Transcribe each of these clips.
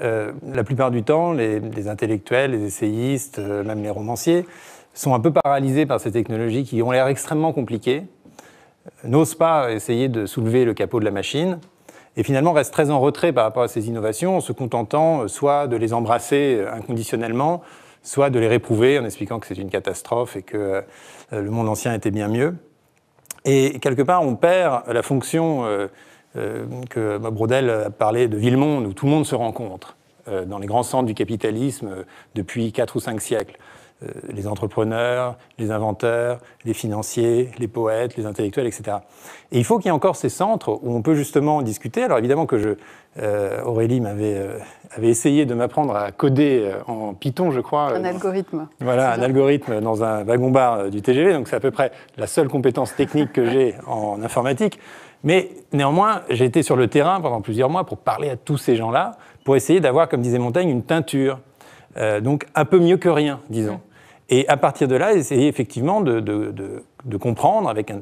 Euh, la plupart du temps, les, intellectuels, les essayistes, euh, même les romanciers, sont un peu paralysés par ces technologies qui ont l'air extrêmement compliquées, n'osent pas essayer de soulever le capot de la machine, et finalement restent très en retrait par rapport à ces innovations, en se contentant euh, soit de les embrasser inconditionnellement, soit de les réprouver en expliquant que c'est une catastrophe et que le monde ancien était bien mieux. Et quelque part, on perd la fonction euh, que Brodel a parlé de Villemonde, où tout le monde se rencontre, euh, dans les grands centres du capitalisme euh, depuis 4 ou 5 siècles. les entrepreneurs, les inventeurs, les financiers, les poètes, les intellectuels, etc. Et il faut qu'il y ait encore ces centres où on peut justement discuter. Alors évidemment que je, Aurélie m'avait avait essayé de m'apprendre à coder en Python, je crois. Un algorithme. Voilà, un algorithme dans un wagon-bar du TGV. Donc c'est à peu près la seule compétence technique que j'ai en informatique. Mais néanmoins, j'ai été sur le terrain pendant plusieurs mois pour parler à tous ces gens-là, pour essayer d'avoir, comme disait Montaigne, une teinture. Euh, donc un peu mieux que rien, disons. Mmh. Et à partir de là, essayer effectivement de, comprendre avec un,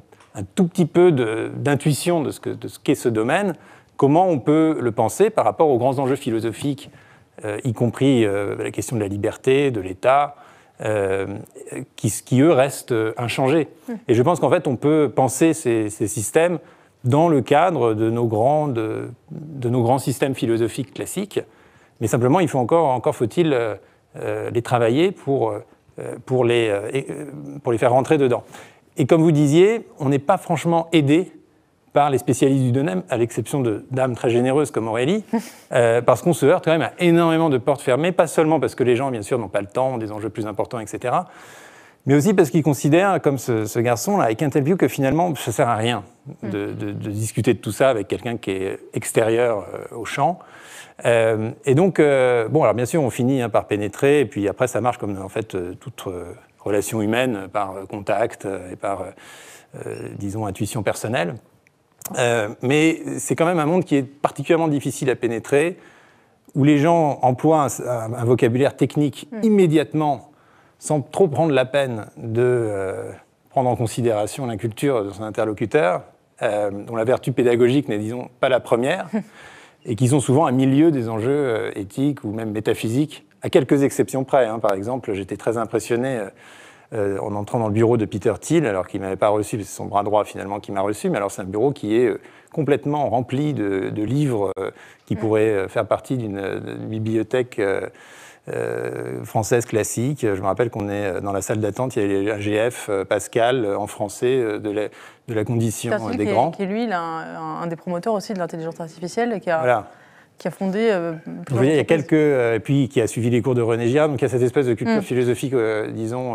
tout petit peu d'intuition de ce qu'est ce, domaine, comment on peut le penser par rapport aux grands enjeux philosophiques, euh, y compris euh, la question de la liberté, de l'État, qui, qui, eux restent inchangés. Mmh. Et je pense qu'en fait, on peut penser ces systèmes dans le cadre de nos, grands, de, nos grands systèmes philosophiques classiques. Mais simplement, il faut encore, encore faut-il euh, euh, les travailler pour, euh, pour, les, pour les faire rentrer dedans. Et comme vous disiez, on n'est pas franchement aidé par les spécialistes du domaine, à l'exception de dames très généreuses comme Aurélie, parce qu'on se heurte quand même à énormément de portes fermées, pas seulement parce que les gens, bien sûr, n'ont pas le temps, ont des enjeux plus importants, etc., mais aussi parce qu'il considère, comme ce, garçon-là, avec Interview, que finalement, ça sert à rien mm. de, discuter de tout ça avec quelqu'un qui est extérieur euh, au champ. Euh, et donc, euh, bon, alors bien sûr, on finit hein, par pénétrer, et puis après, ça marche comme en fait toute relation humaine, par contact et par, disons, intuition personnelle. mais c'est quand même un monde qui est particulièrement difficile à pénétrer, où les gens emploient un, vocabulaire technique mm. immédiatement sans trop prendre la peine de euh, prendre en considération la culture de son interlocuteur, euh, dont la vertu pédagogique n'est, disons, pas la première, et qui sont souvent à milieu des enjeux euh, éthiques ou même métaphysiques, à quelques exceptions près. Hein. Par exemple, j'étais très impressionné en entrant dans le bureau de Peter Thiel, alors qu'il ne m'avait pas reçu, c'est son bras droit finalement qui m'a reçu, mais alors c'est un bureau qui est complètement rempli de, de livres qui mmh. pourraient faire partie d'une bibliothèque euh, française classique. Je me rappelle qu'on est euh, dans la salle d'attente, il y a gf euh, Pascal en français de la, de la condition des des qui grands. Est, lui, un, des promoteurs aussi de l'intelligence artificielle qui a. fondé. il y a quelques. et puis qui a suivi les cours de René Girard. Donc il y a cette espèce de culture mm. philosophique, disons,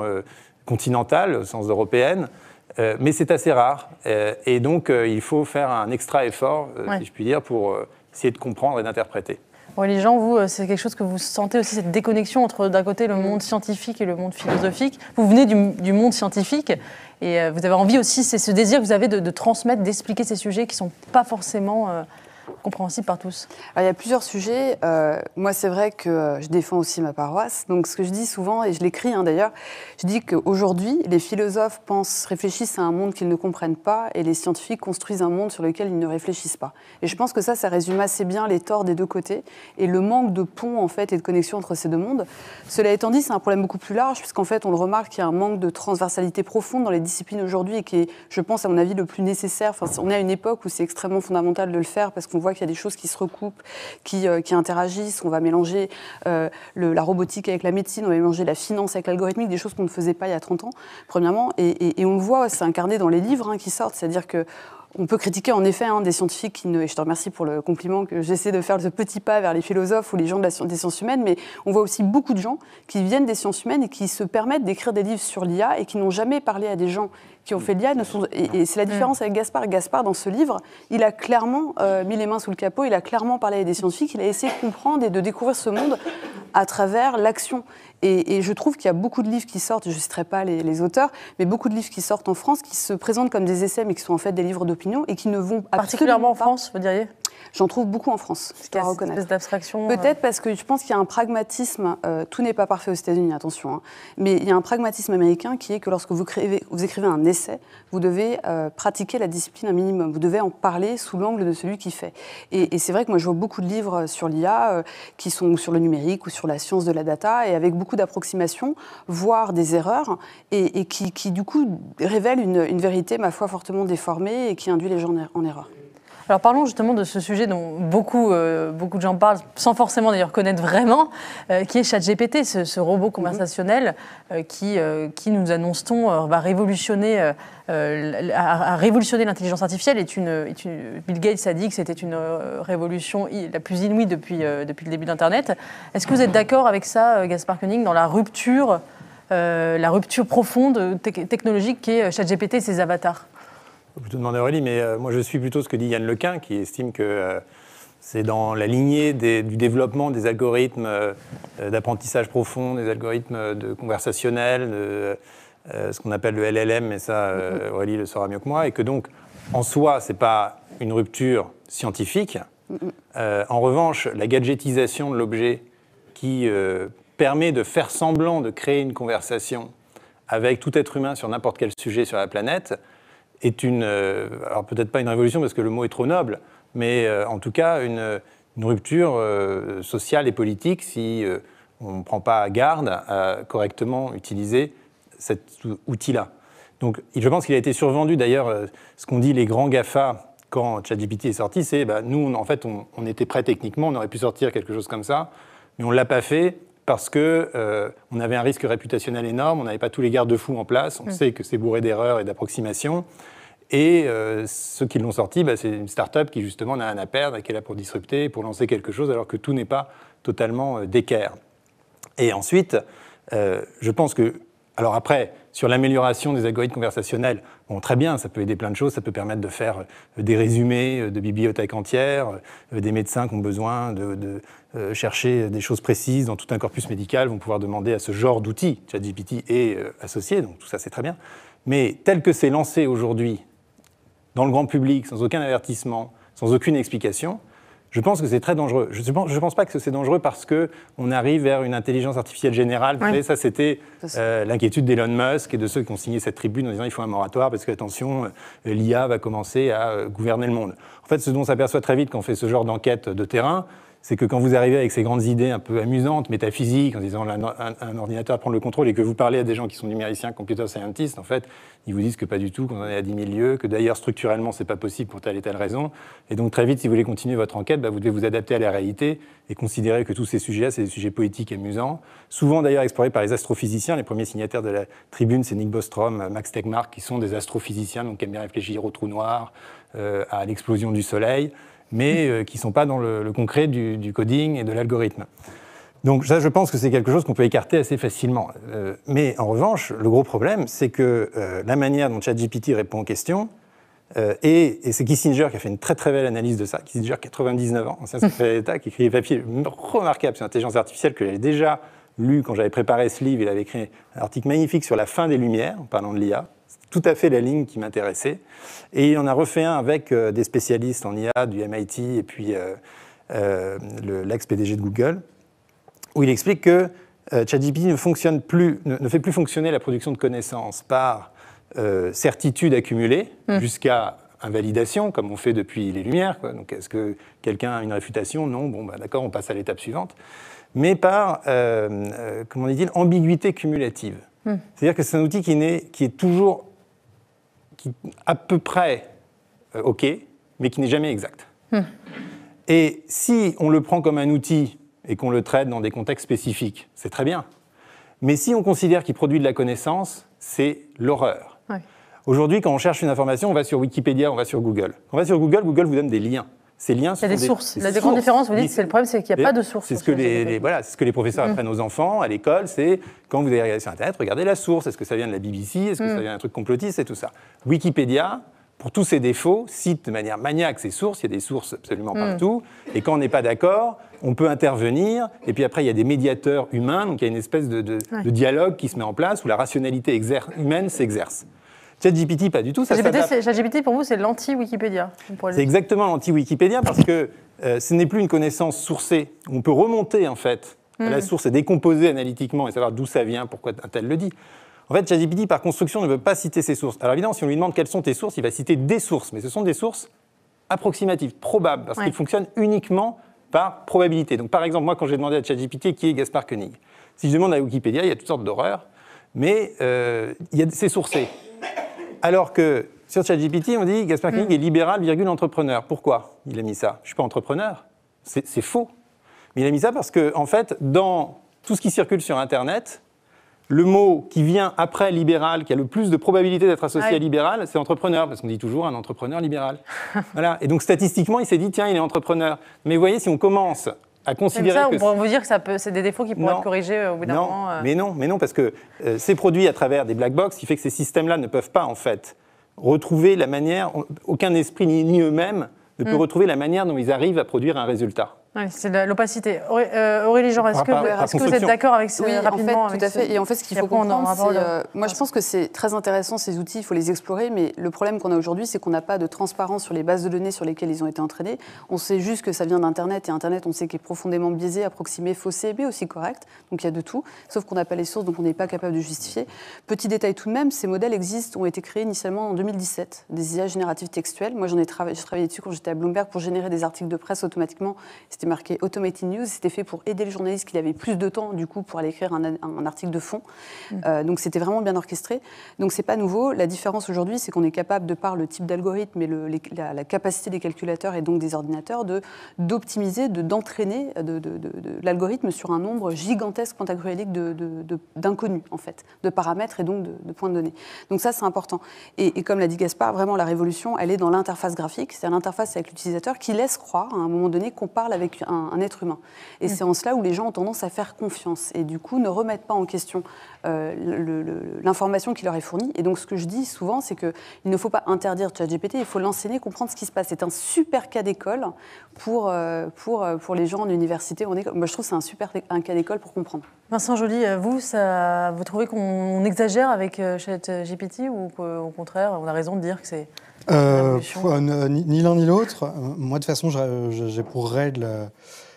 continentale, au sens européen, mais c'est assez rare. et donc il faut faire un extra effort, si je puis dire, pour essayer de comprendre et d'interpréter les gens, vous, euh, c'est quelque chose que vous sentez aussi, cette déconnexion entre d'un côté le mm. monde scientifique et le monde philosophique. Vous venez du, monde scientifique et euh, vous avez envie aussi, c'est ce désir que vous avez de, de transmettre, d'expliquer ces sujets qui ne sont pas forcément euh, compréhensible par tous Il y a plusieurs sujets. Euh, moi, c'est vrai que euh, je défends aussi ma paroisse. Donc, ce que je dis souvent, et je l'écris hein, d'ailleurs, je dis qu'aujourd'hui, les philosophes pensent, réfléchissent à un monde qu'ils ne comprennent pas, et les scientifiques construisent un monde sur lequel ils ne réfléchissent pas. Et je pense que ça, ça résume assez bien les torts des deux côtés et le manque de pont en fait et de connexion entre ces deux mondes. Cela étant dit, c'est un problème beaucoup plus large, puisqu'en fait, on le remarque qu'il y a un manque de transversalité profonde dans les disciplines aujourd'hui, et qui est, je pense, à mon avis, le plus nécessaire. Enfin, on est à une époque où c'est extrêmement fondamental de le faire parce qu'on on voit qu'il y a des choses qui se recoupent, qui, euh, interagissent. On va mélanger euh, la robotique avec la médecine, on va mélanger la finance avec l'algorithmique, des choses qu'on ne faisait pas il y a 30 ans, premièrement. Et, on le voit, c'est incarné dans les livres hein, qui sortent, c'est-à-dire que on peut critiquer en effet hein, des scientifiques qui ne, et je te remercie pour le compliment que j'essaie de faire ce petit pas vers les philosophes ou les gens de la, des sciences humaines, mais on voit aussi beaucoup de gens qui viennent des sciences humaines et qui se permettent d'écrire des livres sur l'IA et qui n'ont jamais parlé à des gens qui ont fait l'IA. Ne sont, et, c'est la différence avec Gaspard. Gaspard, dans ce livre, il a clairement euh, mis les mains sous le capot, il a clairement parlé avec des scientifiques, il a essayé de comprendre et de découvrir ce monde à travers l'action. Et, je trouve qu'il y a beaucoup de livres qui sortent, je ne citerai pas les, auteurs, mais beaucoup de livres qui sortent en France qui se présentent comme des essais, mais qui sont en fait des livres d'opinion et qui ne vont Particulièrement en France, vous diriez J'en trouve beaucoup en France, je dois reconnaître. d'abstraction. Euh. Peut-être parce que je pense qu'il y a un pragmatisme, euh, tout n'est pas parfait aux États-Unis, attention, hein, mais il y a un pragmatisme américain qui est que lorsque vous, écrivez un essai, vous devez euh, pratiquer la discipline un minimum, vous devez en parler sous l'angle de celui qui fait. Et, c'est vrai que moi je vois beaucoup de livres sur l'IA qui sont sur le numérique ou sur la science de la data et avec beaucoup d'approximations, voire des erreurs, et, qui, du coup révèlent une, une vérité, ma foi, fortement déformée et qui induit les gens en er-, erreur. Alors parlons justement de ce sujet dont beaucoup, euh, beaucoup de gens parlent, sans forcément d'ailleurs connaître vraiment, euh, qui est ChatGPT, ce, robot conversationnel mhm. euh, qui, qui, nous annonce-t-on, va révolutionner, l'intelligence artificielle. Est une, Bill Gates a dit que c'était une révolution la plus inouïe depuis, depuis le début d'Internet. Est-ce que vous êtes d'accord avec ça, Gaspard Koenig, dans la rupture, la rupture profonde technologique qu'est ChatGPT et ses avatars plutôt demander à Aurélie, mais euh, moi je suis plutôt ce que dit Yann Lequin, qui estime que euh, c'est dans la lignée du développement des algorithmes euh, d'apprentissage profond, des algorithmes de conversationnel, de, ce qu'on appelle le LLM, mais ça mm-hmm. Aurélie le saura mieux que moi, et que donc en soi n'est pas une rupture scientifique. Mm-hmm. en revanche, la gadgetisation de l'objet qui permet de faire semblant de créer une conversation avec tout être humain sur n'importe quel sujet sur la planète, est une, euh, alors peut-être pas une révolution parce que le mot est trop noble, mais euh, en tout cas une, rupture euh, sociale et politique si on ne prend pas garde à correctement utiliser cet outil-là. Donc je pense qu'il a été survendu d'ailleurs ce qu'on dit les grands GAFA quand ChatGPT est sorti, c'est bah, nous, en fait, on, on, était prêts techniquement, on aurait pu sortir quelque chose comme ça, mais on ne l'a pas fait parce que euh, on avait un risque réputationnel énorme, on n'avait pas tous les garde-fous en place, on mm. sait que c'est bourré d'erreurs et d'approximations. Et euh, ceux qui l'ont sorti, bah, c'est une start-up qui justement n'a rien à perdre qui est là pour disrupter, pour lancer quelque chose, alors que tout n'est pas totalement euh, d'équerre. Et ensuite, je pense que. Alors après, sur l'amélioration des algorithmes conversationnels, bon, très bien, ça peut aider plein de choses, ça peut permettre de faire des résumés de bibliothèques entières, des médecins qui ont besoin de euh, chercher des choses précises dans tout un corpus médical vont pouvoir demander à ce genre d'outils, ChatGPT est associés, euh, associé, donc tout ça c'est très bien. Mais tel que c'est lancé aujourd'hui, dans le grand public, sans aucun avertissement, sans aucune explication, je pense que c'est très dangereux. Je ne pense, pas que c'est dangereux parce que on arrive vers une intelligence artificielle générale. Vous ça, c'était euh, l'inquiétude d'Elon Musk et de ceux qui ont signé cette tribune en disant il faut un moratoire parce que, attention, l'IA va commencer à gouverner le monde. En fait, ce dont on s'aperçoit très vite quand on fait ce genre d'enquête de terrain, c'est que quand vous arrivez avec ces grandes idées un peu amusantes, métaphysiques, en disant un, ordinateur prend le contrôle, et que vous parlez à des gens qui sont numériciens, computer scientists, en fait, ils vous disent que pas du tout, qu'on en est à 10 000 lieux, que d'ailleurs structurellement c'est pas possible pour telle et telle raison. Et donc très vite, si vous voulez continuer votre enquête, bah, vous devez vous adapter à la réalité et considérer que tous ces sujets-là, c'est des sujets poétiques, amusants, souvent d'ailleurs explorés par les astrophysiciens. Les premiers signataires de la tribune, c'est Nick Bostrom, Max Tegmark, qui sont des astrophysiciens, donc qui aiment bien réfléchir aux trous noirs, euh, à l'explosion du Soleil mais euh, qui ne sont pas dans le, concret du, coding et de l'algorithme. Donc ça, je pense que c'est quelque chose qu'on peut écarter assez facilement. Euh, mais en revanche, le gros problème, c'est que euh, la manière dont ChatGPT répond aux questions, et, c'est Kissinger qui a fait une très très belle analyse de ça, Kissinger, 99 ans, ancien secrétaire d'État, qui écrit des papiers remarquables sur l'intelligence artificielle que j'avais déjà lu quand j'avais préparé ce livre. Il avait écrit un article magnifique sur la fin des Lumières, en parlant de l'IA, tout à fait la ligne qui m'intéressait. Et il en a refait un avec euh, des spécialistes en IA du MIT et puis euh, euh, l'ex-PDG de Google, où il explique que ChatGPT ne, fonctionne plus, ne, fait plus fonctionner la production de connaissances par certitude accumulée mmh. jusqu'à invalidation, comme on fait depuis les Lumières. Donc, est-ce que quelqu'un a une réfutation Non, bon, bah, d'accord, on passe à l'étape suivante. Mais par, comment on dit ambiguïté cumulative. Mmh. C'est-à-dire que c'est un outil qui, qui est toujours qui à peu près euh, OK, mais qui n'est jamais exact. Hmm. Et si on le prend comme un outil et qu'on le traite dans des contextes spécifiques, c'est très bien. Mais si on considère qu'il produit de la connaissance, c'est l'horreur. Aujourd'hui, quand on cherche une information, on va sur Wikipédia, on va sur Google. on va sur Google, Google vous donne des liens ces liens sont. Il y a des, sources. La grande différence, vous dites, c'est le problème, c'est qu'il n'y a pas de sources. C'est ce, que les, professeurs mm. apprennent aux enfants à l'école, c'est quand vous allez regarder sur Internet, regardez la source. Est-ce que ça vient de la BBC Est-ce que ça mm. vient d'un truc complotiste c'est tout ça Wikipédia, pour tous ses défauts, cite de manière maniaque ses sources. Il y a des sources absolument mm. partout. Et quand on n'est pas d'accord, on peut intervenir. Et puis après, il y a des médiateurs humains. Donc il y a une espèce de dialogue qui se met en place où la rationalité humaine s'exerce. ChatGPT, pas du tout. ChatGPT, pour vous, c'est l'anti-Wikipédia. C'est exactement l'anti-Wikipédia parce que euh, ce n'est plus une connaissance sourcée. On peut remonter, en fait, à la hmm. source et décomposer analytiquement et savoir d'où ça vient, pourquoi un tel le dit. En fait, ChatGPT, par construction, ne veut pas citer ses sources. Alors évidemment, si on lui demande quelles sont tes sources, il va citer des sources, mais ce sont des sources approximatives, probables, parce qu'il fonctionne uniquement par probabilité. Donc par exemple, moi, quand j'ai demandé à ChatGPT qui est Gaspard Koenig, si je demande à Wikipédia, il y a toutes sortes d'horreurs, mais euh, a c'est sourcé. Alors que sur ChatGPT, on dit Gaspard King hmm. est libéral, virgule, entrepreneur. Pourquoi il a mis ça Je ne suis pas entrepreneur. C'est faux. Mais il a mis ça parce que, en fait, dans tout ce qui circule sur Internet, le mot qui vient après libéral, qui a le plus de probabilité d'être associé à libéral, c'est entrepreneur, parce qu'on dit toujours un entrepreneur libéral. Et donc statistiquement, il s'est dit, tiens, il est entrepreneur. Mais vous voyez, si on commence à considérer ça, On vous dire que c'est des défauts qui pourraient être corrigés euh, au bout d'un moment. Euh. Mais non, mais non, parce que euh, c'est produit à travers des black box, ce qui fait que ces systèmes-là ne peuvent pas, en fait, retrouver la manière, aucun esprit ni, eux-mêmes ne peut hmm. retrouver la manière dont ils arrivent à produire un résultat. Oui, c'est l'opacité. Euh, Aurélie Jean, est-ce que, vous êtes d'accord avec ce oui, rapidement en fait, tout à fait. Et en fait, ce qu'il faut comprendre, c'est... Euh, moi, je pense que c'est très intéressant, ces outils, il faut les explorer, mais le problème qu'on a aujourd'hui, c'est qu'on n'a pas de transparence sur les bases de données sur lesquelles ils ont été entraînés. On sait juste que ça vient d'Internet, et Internet, on sait qu'il est profondément biaisé, approximé, faussé, mais aussi correct. Donc, il y a de tout, sauf qu'on n'a pas les sources, donc on n'est pas capable de justifier. Petit détail tout de même, ces modèles existent, ont été créés initialement en 2017, des IA génératives textuelles. Moi, j'en ai, travaillé je travaillé dessus quand j'étais à Bloomberg pour générer des articles de presse automatiquement marqué Automated News. C'était fait pour aider le journaliste qui avait plus de temps, du coup, pour aller écrire un, article de fond. Mm. Euh, donc, c'était vraiment bien orchestré. Donc, c'est pas nouveau. La différence aujourd'hui, c'est qu'on est capable, de par le type d'algorithme et la, capacité des calculateurs et donc des ordinateurs, de, d'optimiser, de, d'entraîner de, l'algorithme sur un nombre gigantesque de d'inconnus, en fait, de paramètres et donc de, points de données. Donc, ça, c'est important. Et, et comme l'a dit Gaspard, vraiment, la révolution, elle est dans l'interface graphique, c'est-à-dire l'interface avec l'utilisateur qui laisse croire, à un moment donné, qu'on parle avec un, être humain. Et mm. c'est en cela où les gens ont tendance à faire confiance et du coup ne remettent pas en question euh, l'information qui leur est fournie. Et donc ce que je dis souvent, c'est qu'il ne faut pas interdire ChatGPT, il faut l'enseigner, comprendre ce qui se passe. C'est un super cas d'école pour, euh, pour, euh, pour les gens en université. En école. Moi, je trouve que c'est un super un cas d'école pour comprendre. Vincent Joly, vous, ça, vous trouvez qu'on exagère avec ChatGPT ou au contraire, on a raison de dire que c'est euh, ni, l'un ni l'autre. Euh, moi, de façon, j'ai pour règle. Euh,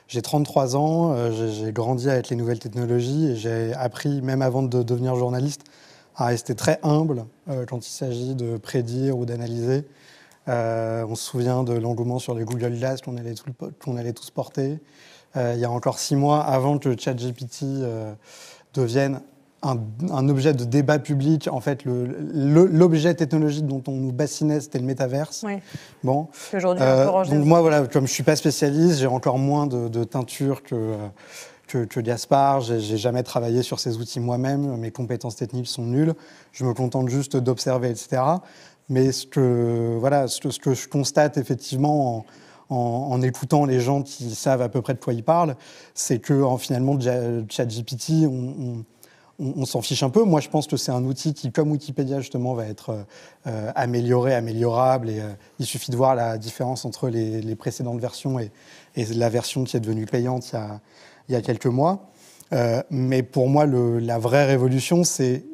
j'ai 33 ans, j'ai grandi avec les nouvelles technologies et j'ai appris, même avant de devenir journaliste, à rester très humble quand il s'agit de prédire ou d'analyser. on se souvient de l'engouement sur les Google Glass qu'on allait, allait, tous porter. il y a encore six mois, avant que ChatGPT devienne un, objet de débat public. En fait, l'objet technologique dont on nous bassinait, c'était le métaverse. Oui. Bon. Aujourd'hui, euh, Donc, moi, voilà, comme je ne suis pas spécialiste, j'ai encore moins de, teinture que. que, que, J'ai jamais travaillé sur ces outils moi-même. Mes compétences techniques sont nulles. Je me contente juste d'observer, etc. Mais ce que, voilà, ce je constate effectivement en, en, écoutant les gens qui savent à peu près de quoi ils parlent, c'est que en, finalement, ChatGPT, on on, s'en fiche un peu. Moi, je pense que c'est un outil qui, comme Wikipédia, justement, va être euh, amélioré, améliorable. Et euh, il suffit de voir la différence entre les, précédentes versions et, la version qui est devenue payante il y a, quelques mois. Euh, mais pour moi, la vraie révolution, c'est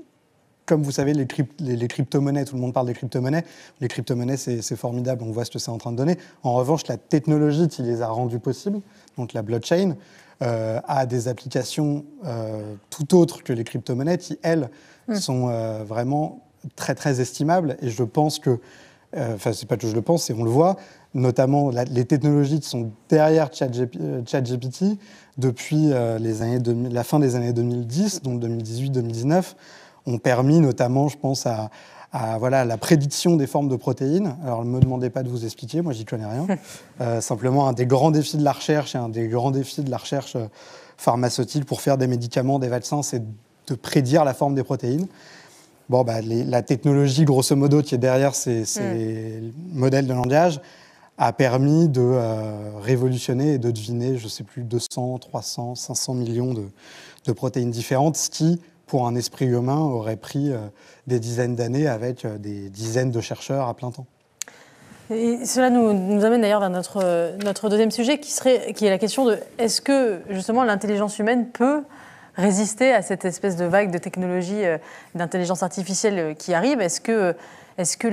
comme vous savez, les, les crypto-monnaies, tout le monde parle des crypto-monnaies. Les crypto-monnaies, c'est formidable, on voit ce que c'est en train de donner. En revanche, la technologie qui les a rendues possibles, donc la blockchain, euh, à des applications euh, tout autres que les crypto-monnaies qui, elles, mm. sont euh, vraiment très, très estimables. Et je pense que, enfin, c'est pas que je le pense, c'est on le voit, notamment les technologies qui sont derrière ChatGPT depuis les années la fin des années 2010, donc 2018-2019, ont permis notamment, je pense, à, à voilà, la prédiction des formes de protéines. Alors ne me demandez pas de vous expliquer, moi j'y connais rien. Euh, simplement un des grands défis de la recherche et un des grands défis de la recherche euh, pharmaceutique pour faire des médicaments, des vaccins, c'est de prédire la forme des protéines. Bon, bah, la technologie, grosso modo, qui est derrière ces, hmm. modèles de langage, a permis de euh, révolutionner et de deviner, je ne sais plus, 200, 300, 500 millions de, de protéines différentes, ce qui pour un esprit humain, aurait pris euh, des dizaines d'années avec euh, des dizaines de chercheurs à plein temps. Et cela nous, nous amène d'ailleurs vers notre, euh, notre deuxième sujet qui, serait, qui est la question de est-ce que justement l'intelligence humaine peut résister à cette espèce de vague de technologie d'intelligence artificielle qui arrive Est-ce que est-ce que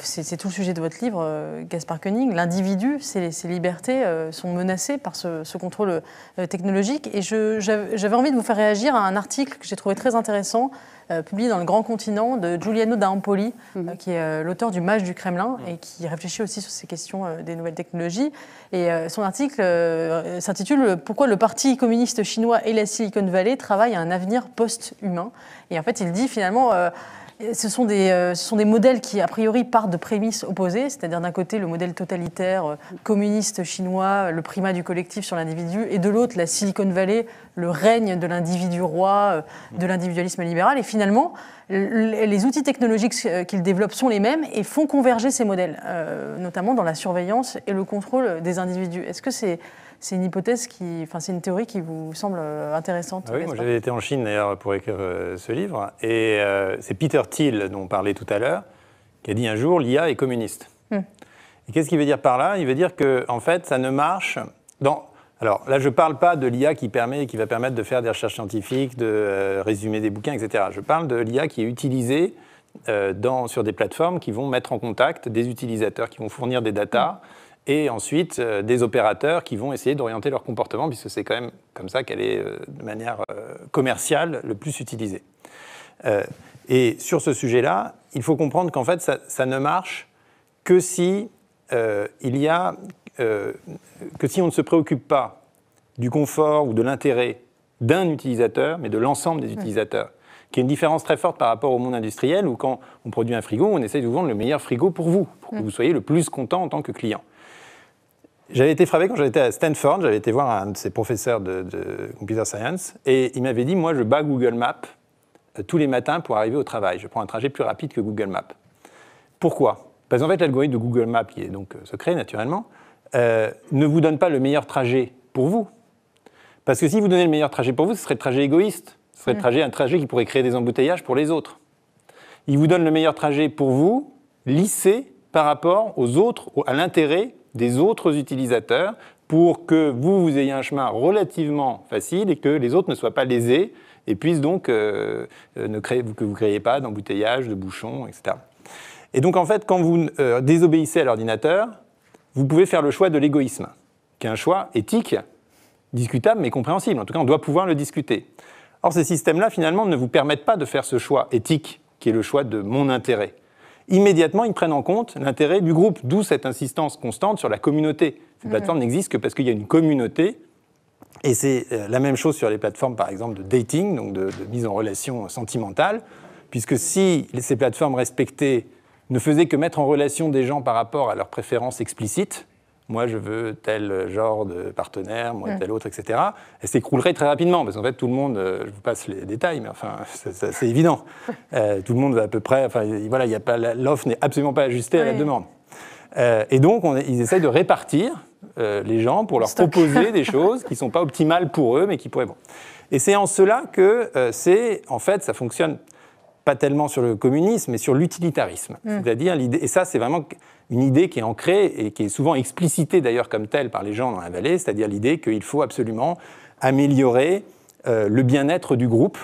c'est, tout le sujet de votre livre, euh, Gaspard Koenig, l'individu, ses, libertés euh, sont menacées par ce, contrôle euh, technologique Et j'avais envie de vous faire réagir à un article que j'ai trouvé très intéressant publié dans Le Grand Continent de Giuliano D'Ampoli, mhm. qui est l'auteur du Mage du Kremlin et qui réfléchit aussi sur ces questions des nouvelles technologies. Et son article s'intitule Pourquoi le Parti communiste chinois et la Silicon Valley travaillent à un avenir post-humain. Et en fait, il dit finalement euh, ce sont, des, modèles qui, a priori, partent de prémices opposées, c'est-à-dire d'un côté le modèle totalitaire euh, communiste chinois, euh, le primat du collectif sur l'individu, et de l'autre la Silicon Valley, le règne de l'individu roi, de l'individualisme libéral. Et finalement, les outils technologiques qu'ils développent sont les mêmes et font converger ces modèles, notamment dans la surveillance et le contrôle des individus. Est-ce que c'est c'est une hypothèse qui, enfin, c'est une théorie qui vous semble euh, intéressante. Ah oui, moi j'avais été en Chine d'ailleurs pour écrire euh, ce livre, et euh, c'est Peter Thiel dont on parlait tout à l'heure, qui a dit un jour l'IA est communiste. Hmm. Et qu'est-ce qu'il veut dire par là Il veut dire que en fait, ça ne marche dans alors là, je ne parle pas de l'IA qui permet, qui va permettre de faire des recherches scientifiques, de résumer des bouquins, etc. Je parle de l'IA qui est utilisée dans, sur des plateformes qui vont mettre en contact des utilisateurs, qui vont fournir des datas. Hmm et ensuite euh, des opérateurs qui vont essayer d'orienter leur comportement, puisque c'est quand même comme ça qu'elle est, euh, de manière euh, commerciale, le plus utilisée. et sur ce sujet-là, il faut comprendre qu'en fait, ça, ne marche que si, il y a, que si on ne se préoccupe pas du confort ou de l'intérêt d'un utilisateur, mais de l'ensemble des utilisateurs, qui est une différence très forte par rapport au monde industriel, où quand on produit un frigo, on essaie de vous vendre le meilleur frigo pour vous, pour que vous soyez le plus content en tant que client. J'avais été frappé quand j'étais à Stanford, j'avais été voir un de ses professeurs de, computer science, et il m'avait dit, moi je bats Google Maps euh, tous les matins pour arriver au travail. Je prends un trajet plus rapide que Google Maps. Pourquoi Parce qu'en fait, l'algorithme de Google Maps, qui est donc euh, secret naturellement, euh, ne vous donne pas le meilleur trajet pour vous. Parce que si vous donnez le meilleur trajet pour vous, ce serait le trajet égoïste. Ce serait mm. un trajet qui pourrait créer des embouteillages pour les autres. Il vous donne le meilleur trajet pour vous, lissé par rapport aux autres, à l'intérêt des autres utilisateurs pour que vous, vous ayez un chemin relativement facile et que les autres ne soient pas lésés et puissent donc euh, euh, ne créer, que vous ne créez pas d'embouteillages de bouchons, etc. Et donc en fait, quand vous euh, désobéissez à l'ordinateur, vous pouvez faire le choix de l'égoïsme, qui est un choix éthique, discutable mais compréhensible. En tout cas, on doit pouvoir le discuter. Or, ces systèmes-là, finalement, ne vous permettent pas de faire ce choix éthique, qui est le choix de mon intérêt immédiatement, ils prennent en compte l'intérêt du groupe, d'où cette insistance constante sur la communauté. Ces plateformes n'existent que parce qu'il y a une communauté et c'est euh, la même chose sur les plateformes, par exemple, de dating, donc de, de, mise en relation sentimentale, puisque si ces plateformes respectées ne faisaient que mettre en relation des gens par rapport à leurs préférences explicites, moi je veux tel genre de partenaire, moi tel autre, etc. Et s'écroulerait très rapidement, parce qu'en fait tout le monde, euh, je vous passe les détails, mais enfin c'est évident, euh, tout le monde va à peu près, enfin voilà, y a pas, l'offre n'est absolument pas ajustée à la demande. Euh, et donc ils essayent de répartir les gens pour leur proposer des choses qui ne sont pas optimales pour eux, mais qui pourraient... Bon. Et c'est en cela que c'est, en fait, ça fonctionne pas tellement sur le communisme, mais sur l'utilitarisme. Hmm. C'est-à-dire l'idée, et ça c'est vraiment une idée qui est ancrée et qui est souvent explicitée d'ailleurs comme telle par les gens dans la vallée, c'est-à-dire l'idée qu'il faut absolument améliorer euh, le bien-être du groupe,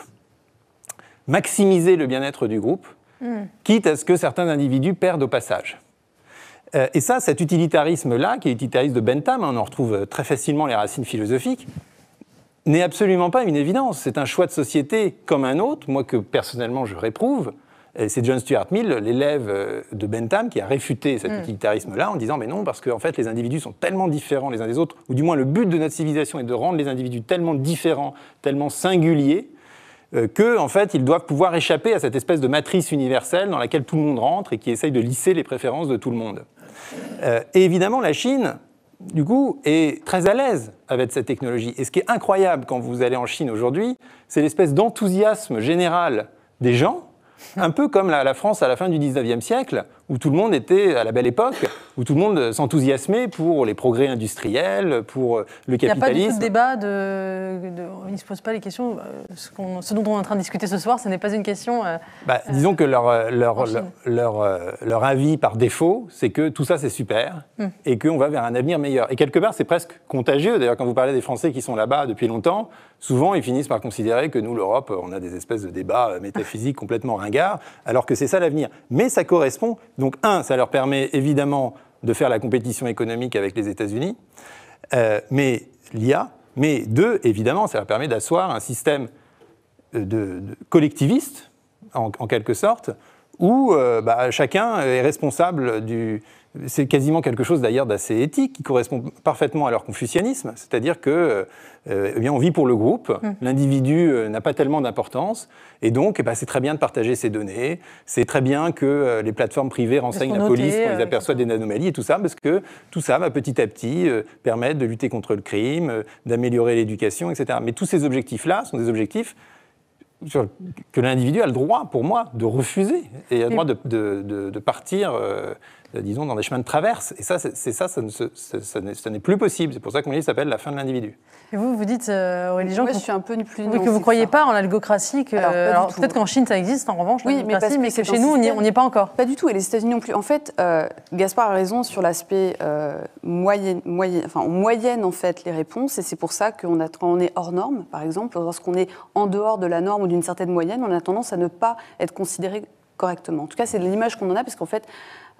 maximiser le bien-être du groupe, hmm. quitte à ce que certains individus perdent au passage euh, et ça, cet utilitarisme-là, qui est utilitariste de Bentham, hein, on en retrouve euh, très facilement les racines philosophiques, n'est absolument pas une évidence. C'est un choix de société comme un autre, moi que personnellement je réprouve. Euh, c'est John Stuart Mill, l'élève euh, de Bentham, qui a réfuté cet hmm. utilitarisme-là en disant Mais non, parce que en fait, les individus sont tellement différents les uns des autres, ou du moins le but de notre civilisation est de rendre les individus tellement différents, tellement singuliers, euh, que en fait, ils doivent pouvoir échapper à cette espèce de matrice universelle dans laquelle tout le monde rentre et qui essaye de lisser les préférences de tout le monde. et évidemment, la Chine, du coup, est très à l'aise avec cette technologie. Et ce qui est incroyable quand vous allez en Chine aujourd'hui, c'est l'espèce d'enthousiasme général des gens un peu comme la, France à la fin du 19e siècle, où tout le monde était, à la belle époque, où tout le monde s'enthousiasmait pour les progrès industriels, pour euh, le capitalisme. Il n'y a pas de débat, on ne se pose pas les questions. Euh, ce, dont on est en train de discuter ce soir, ce n'est pas une question. Euh, bah, disons que leur, avis par défaut, c'est que tout ça c'est super hmm. et qu'on va vers un avenir meilleur. Et quelque part, c'est presque contagieux. D'ailleurs, quand vous parlez des Français qui sont là-bas depuis longtemps, souvent ils finissent par considérer que nous, l'Europe, on a des espèces de débats euh, métaphysiques complètement ringards, alors que c'est ça l'avenir. Mais ça correspond, donc un, ça leur permet évidemment de faire la compétition économique avec les États-Unis, euh, mais l'IA, mais deux, évidemment, ça leur permet d'asseoir un système euh, de, collectiviste, en, quelque sorte, où bah, chacun est responsable du, c'est quasiment quelque chose d'ailleurs d'assez éthique qui correspond parfaitement à leur confucianisme, c'est-à-dire que euh, eh bien on vit pour le groupe, hum. l'individu euh, n'a pas tellement d'importance et donc eh ben, c'est très bien de partager ses données, c'est très bien que euh, les plateformes privées renseignent la police quand ils aperçoivent des anomalies et tout ça parce que tout ça va bah, petit à petit permettre de lutter contre le crime, d'améliorer l'éducation, etc. Mais tous ces objectifs-là sont des objectifs que l'individu a le droit, pour moi, de refuser et a le droit de partir euh, disons, dans des chemins de traverse. Et ça, c'est ça, ça, n'est plus possible. C'est pour ça que mon livre s'appelle La fin de l'individu. Et vous, vous dites, euh, Aurélie que je suis un peu plus que vous ne croyez hein. pas en l'algocratie, que, peut-être qu'en Chine ça existe, en revanche, oui, mais, mais que, chez nous, on n'y est pas encore. Pas du tout, et les États-Unis non plus. En fait, euh, Gaspard a raison sur l'aspect euh, moyenne, moyen enfin, moyenne, en fait, les réponses, et c'est pour ça qu'on on est hors norme, par exemple, lorsqu'on est en dehors de la norme ou d'une certaine moyenne, on a tendance à ne pas être considéré correctement. En tout cas, c'est l'image qu'on en a, parce qu'en fait,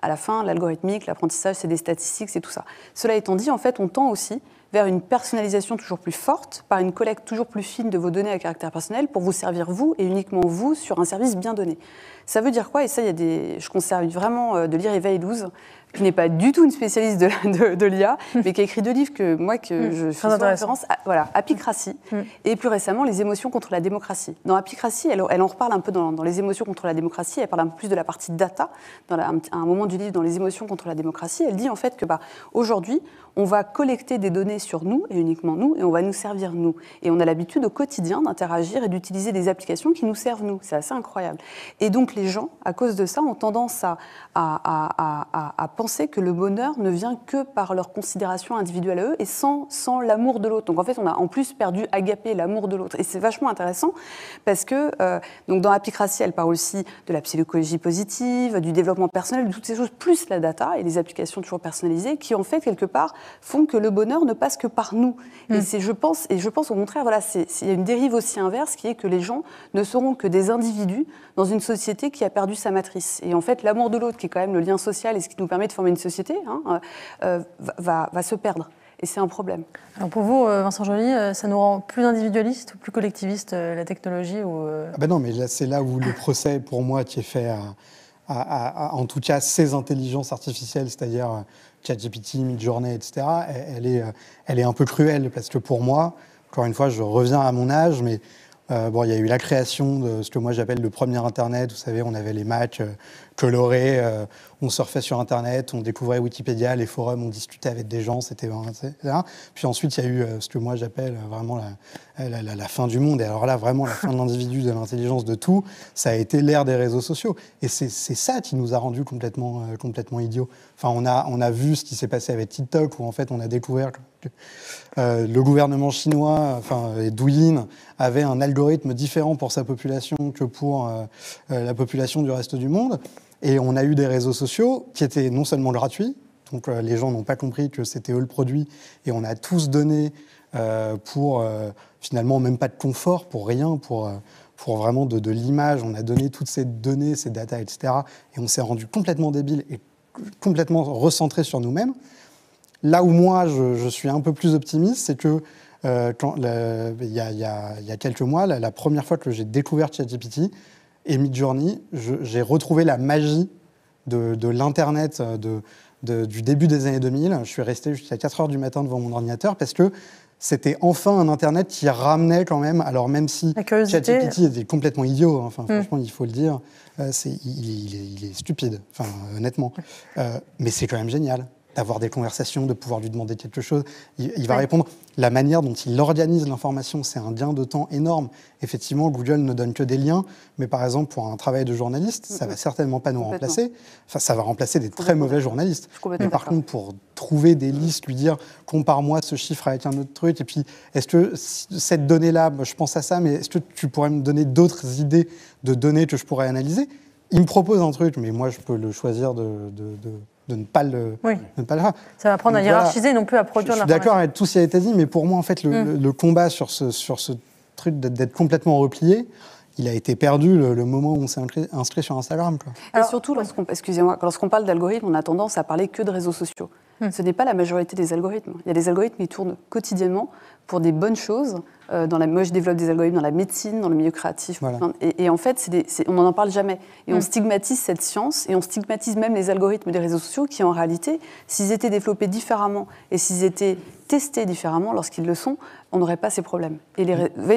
à la fin, l'algorithmique, l'apprentissage, c'est des statistiques, c'est tout ça. Cela étant dit, en fait, on tend aussi vers une personnalisation toujours plus forte, par une collecte toujours plus fine de vos données à caractère personnel pour vous servir vous et uniquement vous sur un service bien donné. Ça veut dire quoi Et ça, il y a des, je conserve vraiment euh, de lire Eva Elouze, qui n'est pas du tout une spécialiste de, l'IA, hmm. mais qui a écrit deux livres que moi, que hmm. je fais référence, voilà, Apicratie, hmm. et plus récemment, Les émotions contre la démocratie. Dans Apicratie, elle, en reparle un peu dans, Les émotions contre la démocratie, elle parle un peu plus de la partie data, dans un, à un moment du livre, dans Les émotions contre la démocratie, elle dit en fait que bah, aujourd'hui, on va collecter des données sur nous, et uniquement nous, et on va nous servir nous. Et on a l'habitude au quotidien d'interagir et d'utiliser des applications qui nous servent nous. C'est assez incroyable. Et donc les gens, à cause de ça, ont tendance à, à, penser que le bonheur ne vient que par leur considération individuelle à eux et sans, sans l'amour de l'autre. Donc en fait, on a en plus perdu agapé l'amour de l'autre. Et c'est vachement intéressant parce que euh, donc dans Apicracie, elle parle aussi de la psychologie positive, du développement personnel, de toutes ces choses, plus la data et les applications toujours personnalisées qui en fait quelque part font que le bonheur ne passe que par nous. Et mm. c'est, je pense, et je pense au contraire, voilà, il y a une dérive aussi inverse qui est que les gens ne seront que des individus dans une société qui a perdu sa matrice. Et en fait, l'amour de l'autre, qui est quand même le lien social et ce qui nous permet de former une société, hein, euh, euh, va, se perdre. Et c'est un problème. Alors pour vous, euh, Vincent Joly, ça nous rend plus individualiste ou plus collectiviste la technologie ou... Ah ben non, mais c'est là où le procès, pour moi, qui est fait à, en tout cas, ces intelligences artificielles, c'est-à-dire ChatGPT, Midjourney, etc., elle, elle, est, elle est un peu cruelle parce que pour moi, encore une fois, je reviens à mon âge, mais euh, bon, il y a eu la création de ce que moi j'appelle le premier Internet. Vous savez, on avait les matchs euh, colorés, euh, on surfait sur Internet, on découvrait Wikipédia, les forums, on discutait avec des gens, c'était Puis ensuite, il y a eu ce que moi j'appelle vraiment la, fin du monde. Et alors là, vraiment la fin de l'individu, de l'intelligence, de tout, ça a été l'ère des réseaux sociaux. Et c'est ça qui nous a rendus complètement, complètement idiots. Enfin, on a, on a vu ce qui s'est passé avec TikTok, où en fait, on a découvert que euh, le gouvernement chinois, enfin, Douyin, avait un algorithme différent pour sa population que pour euh, euh, la population du reste du monde. Et on a eu des réseaux sociaux qui étaient non seulement gratuits, donc les gens n'ont pas compris que c'était eux le produit, et on a tous donné pour finalement même pas de confort, pour rien, pour pour vraiment de, l'image. On a donné toutes ces données, ces datas, etc. Et on s'est rendu complètement débile et complètement recentrés sur nous-mêmes. Là où moi, je, suis un peu plus optimiste, c'est que euh, il, y a, quelques mois, la, première fois que j'ai découvert ChatGPT et Midjourney, j'ai retrouvé la magie de, l'Internet euh, du début des années 2000. Je suis resté jusqu'à 4 heures du matin devant mon ordinateur parce que c'était enfin un Internet qui ramenait quand même, alors même si ChatGPT était complètement idiot, hein, enfin, mm. franchement, il faut le dire, euh, il, est, stupide, honnêtement, euh, mais c'est quand même génial d'avoir des conversations, de pouvoir lui demander quelque chose. Il, va répondre. La manière dont il organise l'information, c'est un gain de temps énorme. Effectivement, Google ne donne que des liens, mais par exemple, pour un travail de journaliste, ça ne va certainement pas nous remplacer. Enfin, ça va remplacer des très mauvais journalistes. Mais par contre, pour trouver des listes, lui dire compare-moi ce chiffre avec un autre truc, et puis est-ce que cette donnée-là, je pense à ça, mais est-ce que tu pourrais me donner d'autres idées de données que je pourrais analyser Il me propose un truc, mais moi, je peux le choisir de de ne pas le, faire. Ça va prendre à hiérarchiser, non plus à produire. Je suis d'accord avec tout ce qui a été dit, mais pour moi, en fait, le, mm. combat sur ce, truc d'être complètement replié, il a été perdu le, moment où on s'est inscrit, sur Instagram. et surtout, lorsqu'on, excusez lorsqu'on parle d'algorithme, on a tendance à parler que de réseaux sociaux. Hmm. Ce n'est pas la majorité des algorithmes. Il y a des algorithmes qui tournent quotidiennement pour des bonnes choses. Euh, dans la, moi, je développe des algorithmes dans la médecine, dans le milieu créatif. Et, en fait, on n'en parle jamais. Et on hmm. stigmatise cette science, et on stigmatise même les algorithmes des réseaux sociaux qui, en réalité, s'ils étaient développés différemment et s'ils étaient testés différemment lorsqu'ils le sont, on n'aurait pas ces problèmes. Et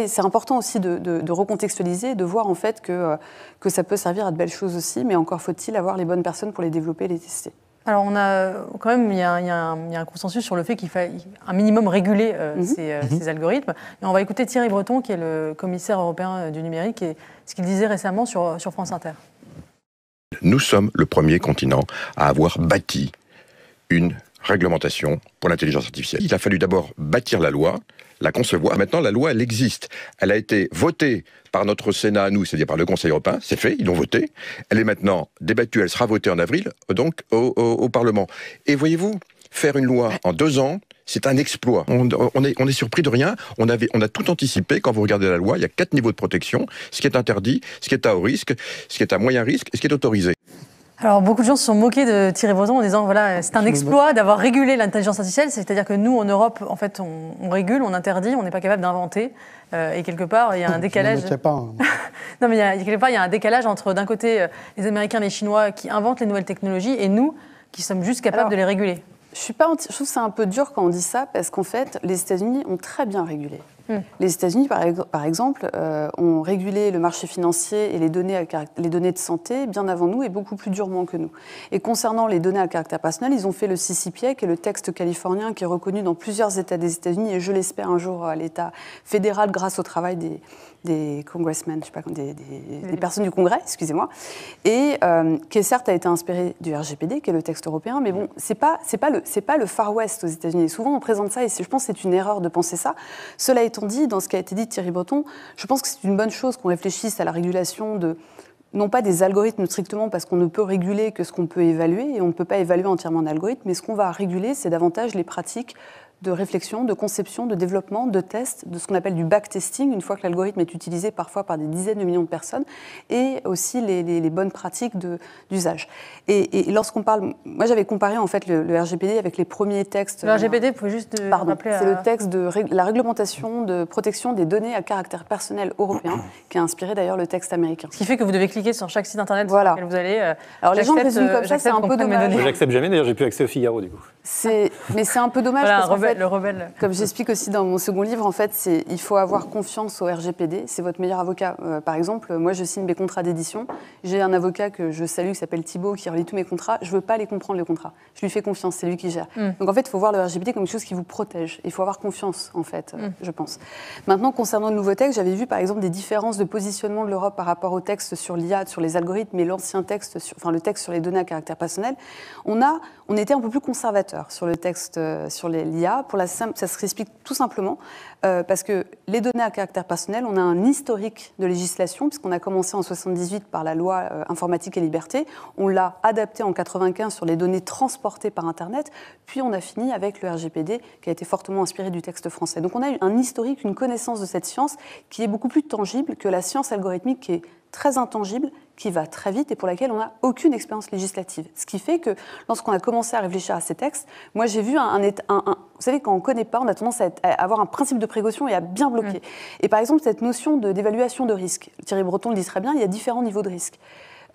c'est important aussi de, recontextualiser, de voir en fait euh, que ça peut servir à de belles choses aussi, mais encore faut-il avoir les bonnes personnes pour les développer et les tester. Alors, on a euh, quand même, il y, a, un, consensus sur le fait qu'il faille un minimum réguler euh, mhm. euh, mhm. Ces, algorithmes. Et on va écouter Thierry Breton, qui est le commissaire européen du numérique, et ce qu'il disait récemment sur France Inter. Nous sommes le premier continent à avoir bâti une réglementation pour l'intelligence artificielle. Il a fallu d'abord bâtir la loi, la concevoir. Ah, maintenant, la loi, elle existe. Elle a été votée par notre Sénat à nous, c'est-à-dire par le Conseil européen. C'est fait, ils l'ont votée. Elle est maintenant débattue, elle sera votée en avril, donc au, Parlement. Et voyez-vous, faire une loi en deux ans, c'est un exploit. On, on, est, surpris de rien. on a tout anticipé. Quand vous regardez la loi, il y a quatre niveaux de protection. Ce qui est interdit, ce qui est à haut risque, ce qui est à moyen risque et ce qui est autorisé. Alors, beaucoup de gens se sont moqués de Thierry Breton en disant voilà, c'est un exploit d'avoir régulé l'intelligence artificielle. C'est-à-dire que nous, en Europe, en fait, on, régule, on interdit, on n'est pas capable d'inventer. Euh, et quelque part, il y a un décalage. Je pas, hein, non, mais il y a, quelque part, il y a un décalage entre, d'un côté, euh, les Américains et les Chinois qui inventent les nouvelles technologies et nous, qui sommes juste capables de les réguler. Je, suis pas je trouve que un peu dur quand on dit ça, parce qu'en fait, les États-Unis ont très bien régulé. Hmm. Les États-Unis, par, exemple, euh, ont régulé le marché financier et les données, à, les données de santé bien avant nous et beaucoup plus durement que nous. Et concernant les données à caractère personnel, ils ont fait le CCPA, qui est le texte californien qui est reconnu dans plusieurs États des États-Unis et je l'espère un jour à l'État fédéral grâce au travail des, congressmen, je pas, des, personnes du Congrès, excusez-moi, et euh, qui certes a été inspiré du RGPD, qui est le texte européen, mais bon, c'est pas pas le pas le Far West aux États-Unis. Souvent on présente ça et je pense que c'est une erreur de penser ça. Cela étant dit, dans ce qui a été dit Thierry Breton, je pense que c'est une bonne chose qu'on réfléchisse à la régulation de non pas des algorithmes strictement parce qu'on ne peut réguler que ce qu'on peut évaluer et on ne peut pas évaluer entièrement un algorithme, mais ce qu'on va réguler, c'est davantage les pratiques de réflexion, de conception, de développement, de test, de ce qu'on appelle du backtesting, une fois que l'algorithme est utilisé parfois par des dizaines de millions de personnes, et aussi les, bonnes pratiques d'usage. Et, et lorsqu'on parle, moi j'avais comparé en fait le, RGPD avec les premiers textes. Le RGPD, vous pouvez juste euh, pardon, c'est le texte de la réglementation de protection des données à caractère personnel européen, qui a inspiré d'ailleurs le texte américain. Ce qui fait que vous devez cliquer sur chaque site internet voilà. sur lequel vous allez. Euh, Alors les gens résument euh, comme ça, c'est un peu dommage. J'accepte jamais, d'ailleurs j'ai plus accès au Figaro du coup. Mais c'est un peu dommage le rebelle. Comme j'explique aussi dans mon second livre, en fait, c'est il faut avoir confiance au RGPD. C'est votre meilleur avocat. Euh, par exemple, moi, je signe mes contrats d'édition. J'ai un avocat que je salue qui s'appelle Thibault qui relit tous mes contrats. Je ne veux pas les comprendre les contrats. Je lui fais confiance. C'est lui qui gère. Mm. Donc en fait, il faut voir le RGPD comme quelque chose qui vous protège. Il faut avoir confiance, en fait, euh, mm. je pense. Maintenant, concernant le nouveau texte, j'avais vu par exemple des différences de positionnement de l'Europe par rapport au texte sur l'IA, sur les algorithmes, et l'ancien texte, sur, enfin le texte sur les données à caractère personnel. On a, on était un peu plus conservateur sur le texte euh, sur l'IA pour la, Ça tout simplement euh, parce que les données à caractère personnel, on a un historique de législation, puisqu'on a commencé en 78 par la loi euh, informatique et liberté, on l'a adapté en 95 sur les données transportées par Internet, puis on a fini avec le RGPD qui a été fortement inspiré du texte français. Donc on a eu un historique, une connaissance de cette science qui est beaucoup plus tangible que la science algorithmique qui est très intangible qui va très vite et pour laquelle on n'a aucune expérience législative. Ce qui fait que lorsqu'on a commencé à réfléchir à ces textes, moi j'ai vu un, Vous savez, quand on ne connaît pas, on a tendance à, avoir un principe de précaution et à bien bloquer. Mm. Et par exemple, cette notion d'évaluation de, risque, Thierry Breton le dit très bien, il y a différents niveaux de risque.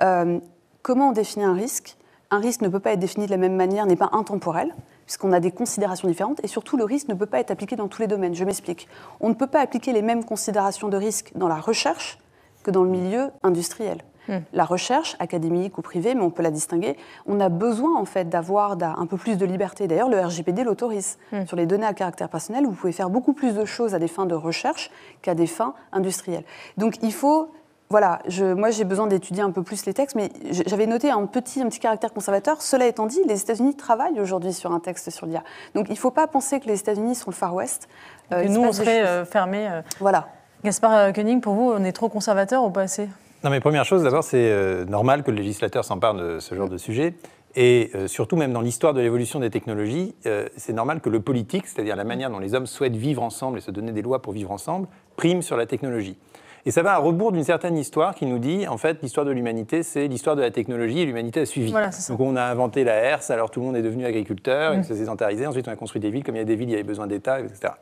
Euh, comment on définit un risque Un risque ne peut pas être défini de la même manière, n'est pas intemporel puisqu'on a des considérations différentes, et surtout le risque ne peut pas être appliqué dans tous les domaines. Je m'explique. On ne peut pas appliquer les mêmes considérations de risque dans la recherche que dans le milieu industriel. Hmm. La recherche, académique ou privée, mais on peut la distinguer, on a besoin en fait d'avoir un peu plus de liberté. D'ailleurs, le RGPD l'autorise. Hmm. Sur les données à caractère personnel, vous pouvez faire beaucoup plus de choses à des fins de recherche qu'à des fins industrielles. Donc il faut voilà, je, moi j'ai besoin d'étudier un peu plus les textes, mais j'avais noté un petit, un petit caractère conservateur. Cela étant dit, les États-Unis travaillent aujourd'hui sur un texte sur l'IA. Donc il ne faut pas penser que les États-Unis sont le Far West. Euh, nous, on serait euh, fermés. Euh. Voilà. Gaspard euh, Koenig, pour vous, on est trop conservateur ou pas assez Non, mais première chose, d'abord, c'est euh, normal que le législateur s'empare de ce genre de sujet. Et euh, surtout, même dans l'histoire de l'évolution des technologies, c'est normal que le politique, c'est-à-dire la manière dont les hommes souhaitent vivre ensemble et se donner des lois pour vivre ensemble, prime sur la technologie. Et ça va à rebours d'une certaine histoire qui nous dit, en fait, l'histoire de l'humanité, c'est l'histoire de la technologie et l'humanité a suivi. Donc on a inventé la herse, alors tout le monde est devenu agriculteur, il et ça Ensuite, on a construit des villes, comme il y a des villes, il y avait besoin d'État, etc.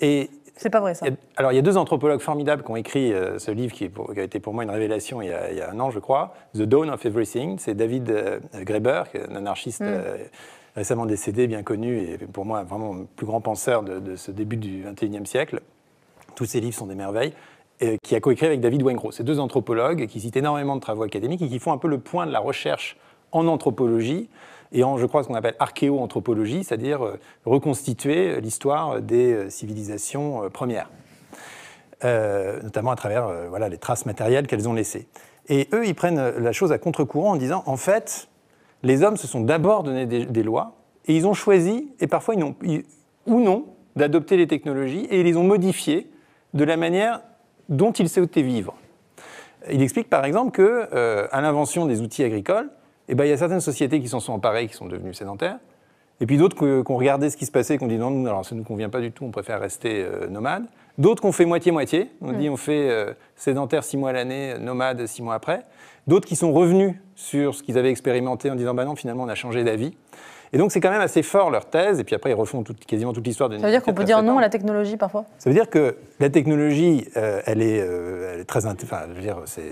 et c'est pas vrai ça. alors il y a deux anthropologues formidables qui ont écrit euh, ce livre qui, a été pour moi une révélation il y, a, un an, je crois, The Dawn of Everything. C'est David euh, Graeber, un anarchiste. Mm. Euh, récemment décédé, bien connu, et pour moi vraiment le plus grand penseur de, ce début du XXIe siècle. Tous ses livres sont des merveilles qui a coécrit avec David Wengro. C'est deux anthropologues qui citent énormément de travaux académiques et qui font un peu le point de la recherche en anthropologie et en, je crois, ce qu'on appelle archéo-anthropologie, c'est-à-dire euh, reconstituer euh, l'histoire des euh, civilisations premières, notamment à travers voilà, les traces matérielles qu'elles ont laissées. Et eux, ils prennent la chose à contre-courant en disant, en fait, les hommes se sont d'abord donné des, lois, et ils ont choisi, et parfois ils ont, ou non, d'adopter les technologies, et ils les ont modifiées de la manière dont ils souhaitaient vivre. Il explique par exemple que, à l'invention des outils agricoles, et eh ben, il y a certaines sociétés qui s'en sont emparées, qui sont devenues sédentaires, et puis d'autres qu'on ont regardé ce qui se passait et qu'on dit non, alors ça ne nous convient pas du tout, on préfère rester euh, nomade. D'autres ont fait moitié-moitié, on dit mm. on fait euh, sédentaire six mois l'année, nomade six mois après. D'autres qui sont revenus sur ce qu'ils avaient expérimenté en disant bah non, finalement on a changé d'avis. Et donc c'est quand même assez fort leur thèse, et puis après ils refont quasiment toute l'histoire de Ça veut dire qu'on peut dire non à la technologie parfois Ça veut dire que la technologie, euh, elle, est, elle, est, très... Enfin, je veux dire, c'est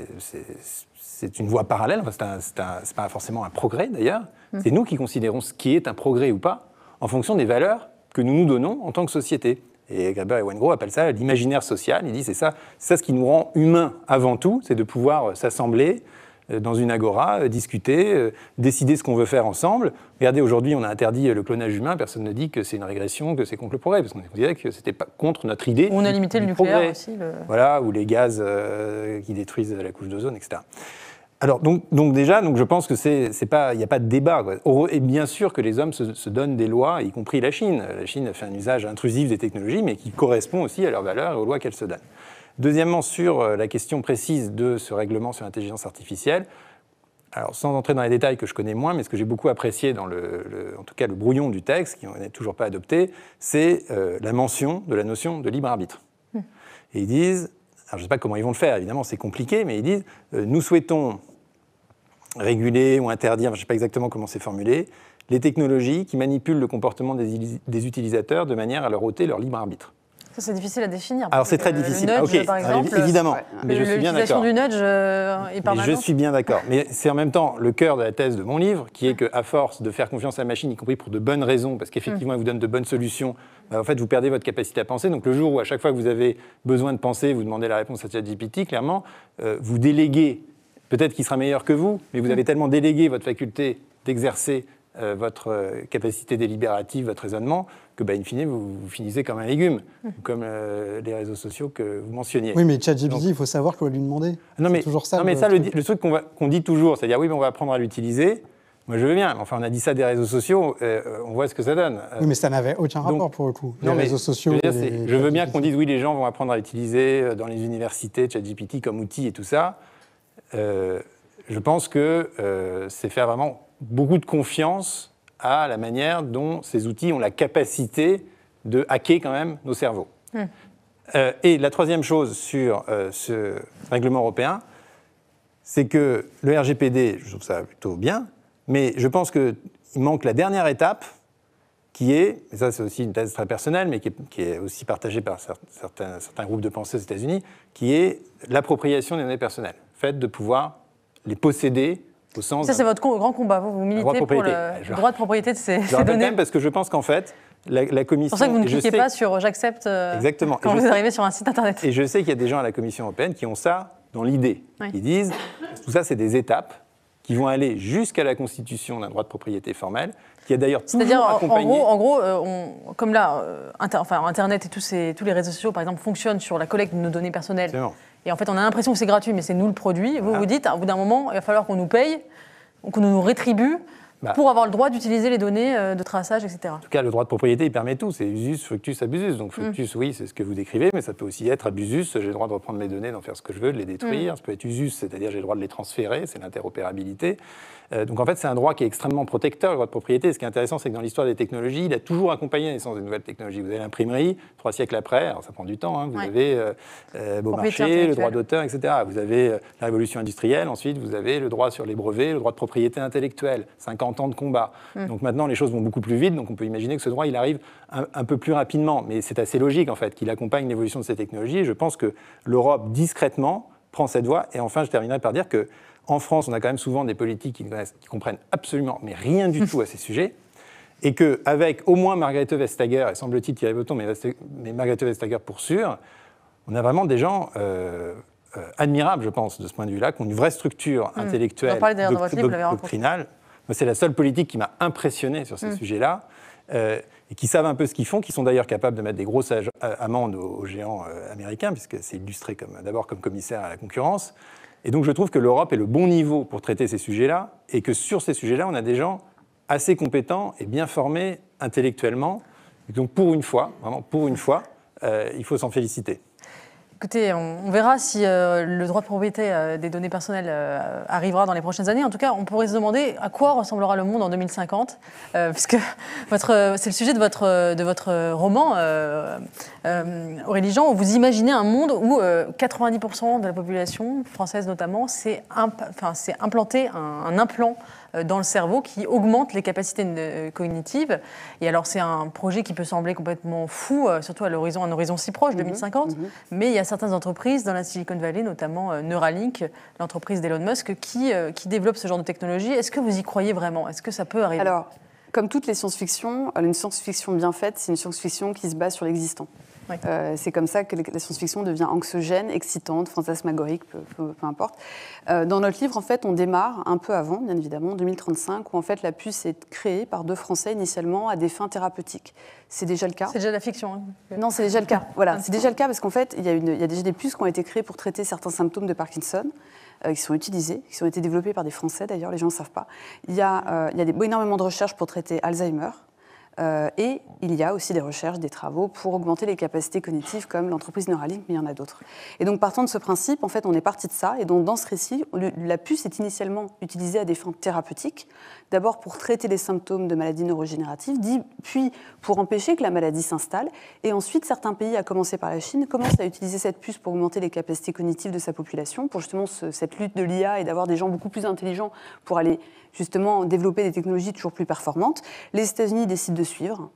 c'est une voie parallèle, enfin, c'est pas forcément un progrès d'ailleurs, mm. c'est nous qui considérons ce qui est un progrès ou pas en fonction des valeurs que nous nous donnons en tant que société. Et Graeber et Wengro appellent ça l'imaginaire social. Ils disent c'est ça, ça ce qui nous rend humains avant tout, c'est de pouvoir euh, s'assembler euh, dans une agora, euh, discuter, décider ce qu'on veut faire ensemble. Regardez, aujourd'hui, on a interdit le clonage humain. Personne ne dit que c'est une régression, que c'est contre le progrès, parce qu'on dirait que c'était pas contre notre idée. On a limité le nucléaire progrès. aussi. Voilà, ou les gaz qui détruisent la couche d'ozone, etc alors donc, donc, déjà, donc je pense que c'est pas il n'y a pas de débat. Et bien sûr que les hommes se, donnent des lois, y compris la Chine. La Chine a fait un usage intrusif des technologies, mais qui correspond aussi à leurs valeurs et aux lois qu'elle se donne. Deuxièmement, sur euh, la question précise de ce règlement sur l'intelligence artificielle, alors sans entrer dans les détails que je connais moins, mais ce que j'ai beaucoup apprécié dans le, en tout cas le brouillon du texte, qui n'est toujours pas adopté, c'est euh, la mention de la notion de libre arbitre. Mmh. Et ils disent je ne sais pas comment ils vont le faire, évidemment, c'est compliqué, mais ils disent euh, nous souhaitons réguler ou interdire, je ne sais pas exactement comment c'est formulé, les technologies qui manipulent le comportement des, utilisateurs de manière à leur ôter leur libre arbitre. Ça, c'est difficile à définir. Alors, c'est très difficile. Ah, ok, par ah, exemple, évidemment. Euh, mais, je suis bien d'accord. du nudge euh, est Je suis bien d'accord. Mais c'est en même temps le cœur de la thèse de mon livre, qui est qu'à force de faire confiance à la machine, y compris pour de bonnes raisons, parce qu'effectivement, hum. elle vous donne de bonnes solutions, bah, en fait, vous perdez votre capacité à penser. Donc, le jour où, à chaque fois que vous avez besoin de penser, vous demandez la réponse à ChatGPT, clairement, euh, vous déléguez, peut-être qu'il sera meilleur que vous, mais vous avez tellement délégué votre faculté d'exercer euh, votre euh, capacité délibérative, votre raisonnement, que, bah, in fine, vous, finissez comme un légume, mmh. comme les réseaux sociaux que vous mentionniez. Oui, mais ChatGPT, il faut savoir qu'on va lui demander. Non, mais, toujours ça. Non, mais ça, Le, truc qu'on dit toujours, c'est-à-dire, oui, mais on va apprendre à l'utiliser. Moi, je veux bien. Enfin, on a dit ça des réseaux sociaux, euh, euh, on voit ce que ça donne. Oui, mais ça n'avait aucun rapport pour le coup. Les réseaux sociaux. Je veux, bien qu'on dise oui, les gens vont apprendre à utiliser euh, dans les universités ChatGPT comme outil et tout ça. je pense que c'est faire vraiment beaucoup de confiance à la manière dont ces outils ont la capacité de hacker quand même nos cerveaux. Hmm. et la troisième chose sur ce règlement européen, c'est que le RGPD, je trouve ça plutôt bien, mais je pense qu'il manque la dernière étape, qui est, et ça c'est aussi une thèse très personnelle, mais qui est, aussi partagée par certains, groupes de pensée aux États-Unis, qui est l'appropriation des données personnelles, le fait de pouvoir les posséder au sens. Ça, c'est votre grand combat, vous, vous militez pour le droit de propriété de ces, je ces données. Même parce que je pense qu'en fait, la, commission. C'est pour ça que vous ne cliquez pas sur j'accepte euh, quand vous arrivez sur un site internet. Et je sais qu'il y a des gens à la Commission européenne qui ont ça dans l'idée. Ils disent tout ça, c'est des étapes qui vont aller jusqu'à la constitution d'un droit de propriété formel, qui a d'ailleurs toujours C'est-à-dire, en gros, euh, comme là, euh, enfin, Internet et tous, les réseaux sociaux, par exemple, fonctionnent sur la collecte de nos données personnelles. Et en fait, on a l'impression que c'est gratuit, mais c'est nous le produit. Vous vous dites, à ah, bout d'un moment, il va falloir qu'on nous paye, qu'on nous rétribue bah. pour avoir le droit d'utiliser les données euh, de traçage, etc. En tout cas, le droit de propriété, il permet tout. C'est usus, fructus, abusus. Donc mm. fructus, oui, c'est ce que vous décrivez, mais ça peut aussi être abusus, j'ai le droit de reprendre mes données, d'en faire ce que je veux, de les détruire. Mm. Ça peut être usus, c'est-à-dire j'ai le droit de les transférer, c'est l'interopérabilité. Euh, donc en fait, c'est un droit qui est extrêmement protecteur, le droit de propriété. Ce qui est intéressant, c'est que dans l'histoire des technologies, il a toujours accompagné la naissance des nouvelles technologies. Vous avez l'imprimerie, trois siècles après, alors ça prend du temps, hein. euh, euh, vous avez euh, marché, le droit d'auteur, etc. Vous avez la révolution industrielle, ensuite vous avez le droit sur les brevets, le droit de propriété intellectuelle, 50 ans de combat. Hmm. Donc maintenant, les choses vont beaucoup plus vite, donc on peut imaginer que ce droit, il arrive un, peu plus rapidement. Mais c'est assez logique, en fait, qu'il accompagne l'évolution de ces technologies. je pense que l'Europe, discrètement, prend cette voie. Et enfin, je terminerai par dire que en France, on a quand même souvent des politiques qui comprennent absolument mais rien du tout à ces sujets. Et qu'avec au moins Margrethe Vestager, et semble-t-il Thierry Breton, mais, mais, Margrethe Vestager pour sûr, on a vraiment des gens euh, euh, admirables, je pense, de ce point de vue-là, qui ont une vraie structure hmm. intellectuelle, doc doc doctrinale. C'est la seule politique qui m'a impressionné sur ces hmm. sujets-là. Euh, et qui savent un peu ce qu'ils font, qui sont d'ailleurs capables de mettre des grosses amendes aux, géants américains, puisque c'est illustré d'abord comme commissaire à la concurrence, et donc je trouve que l'Europe est le bon niveau pour traiter ces sujets-là, et que sur ces sujets-là, on a des gens assez compétents et bien formés intellectuellement. donc pour une fois, vraiment pour une fois, euh, il faut s'en féliciter. Écoutez, on, verra si euh, le droit de propriété euh, des données personnelles euh, arrivera dans les prochaines années. En tout cas, on pourrait se demander à quoi ressemblera le monde en 2050, puisque c'est le sujet de votre, de votre roman, Aurélie Jean, vous imaginez un monde où 90% de la population française notamment s'est implanté un implant euh, dans le cerveau qui augmente les capacités euh, cognitives. Et alors c'est un projet qui peut sembler complètement fou, euh, surtout à l'horizon, un horizon si proche, 2050. Mhm, mhm. Mais il y a certaines entreprises dans la Silicon Valley, notamment Neuralink, l'entreprise d'Elon Musk, qui, qui développe ce genre de technologie. Est-ce que vous y croyez vraiment Est-ce que ça peut arriver alors, comme toutes les science-fiction, une science-fiction bien faite, c'est une science-fiction qui se base sur l'existant. Euh, c'est comme ça que la science-fiction devient anxiogène, excitante, fantasmagorique, peu, peu, importe. Euh, dans notre livre, en fait, on démarre un peu avant, bien évidemment, 2035, où en fait la puce est créée par deux Français initialement à des fins thérapeutiques. C'est déjà le cas. C'est déjà la fiction. Hein. Non, c'est déjà le cas. Voilà, c'est déjà le cas parce qu'en fait, il y, a déjà des puces qui ont été créées pour traiter certains symptômes de Parkinson euh, qui sont utilisés, qui ont été développés par des Français d'ailleurs, les gens ne savent pas. Il y a, il des, énormément de recherches pour traiter Alzheimer, euh, et il y a aussi des recherches, des travaux pour augmenter les capacités cognitives comme l'entreprise Neuralink, mais il y en a d'autres. Et donc partant de ce principe, en fait, on est parti de ça. Et donc dans ce récit, la puce est initialement utilisée à des fins thérapeutiques, D'abord pour traiter les symptômes de maladies neurogénératives, puis pour empêcher que la maladie s'installe. Et ensuite, certains pays, à commencer par la Chine, commencent à utiliser cette puce pour augmenter les capacités cognitives de sa population, pour justement cette lutte de l'IA et d'avoir des gens beaucoup plus intelligents pour aller justement développer des technologies toujours plus performantes. Les États-Unis décident de suivre.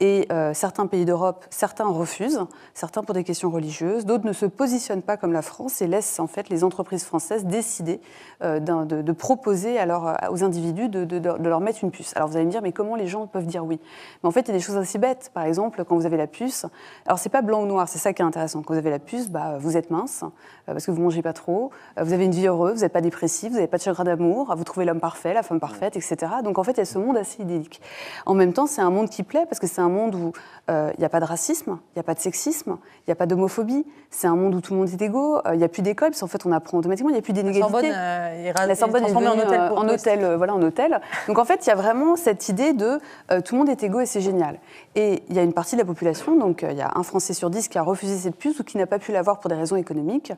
Et euh, certains pays d'Europe, certains refusent, certains pour des questions religieuses, d'autres ne se positionnent pas comme la France et laissent en fait les entreprises françaises décider euh, de, proposer alors euh, aux individus de, leur mettre une puce. Alors vous allez me dire, mais comment les gens peuvent dire oui Mais en fait, il y a des choses assez bêtes. Par exemple, quand vous avez la puce, alors c'est pas blanc ou noir, c'est ça qui est intéressant. Quand vous avez la puce, bah, vous êtes mince parce que vous mangez pas trop, vous avez une vie heureuse, vous n'êtes pas dépressif, vous n'avez pas de chagrin d'amour, vous trouvez l'homme parfait, la femme parfaite, etc. Donc en fait, il y a ce monde assez idyllique. En même temps, c'est un monde qui plaît parce que c'est un monde où euh, il n'y a pas de racisme, il n'y a pas de sexisme, il n'y a pas d'homophobie. C'est un monde où tout le monde est égaux. Euh, il n'y a plus d'école, parce qu'en fait, on apprend automatiquement. Il n'y a plus d'inégalité. La euh, Sorbonne est, en hôtel, voilà, en hôtel. Donc en fait, il y a vraiment cette idée de tout le monde est égaux et c'est génial. Et il y a une partie de la population, donc il y a un Français sur dix qui a refusé cette puce ou qui n'a pas pu l'avoir pour des raisons économiques,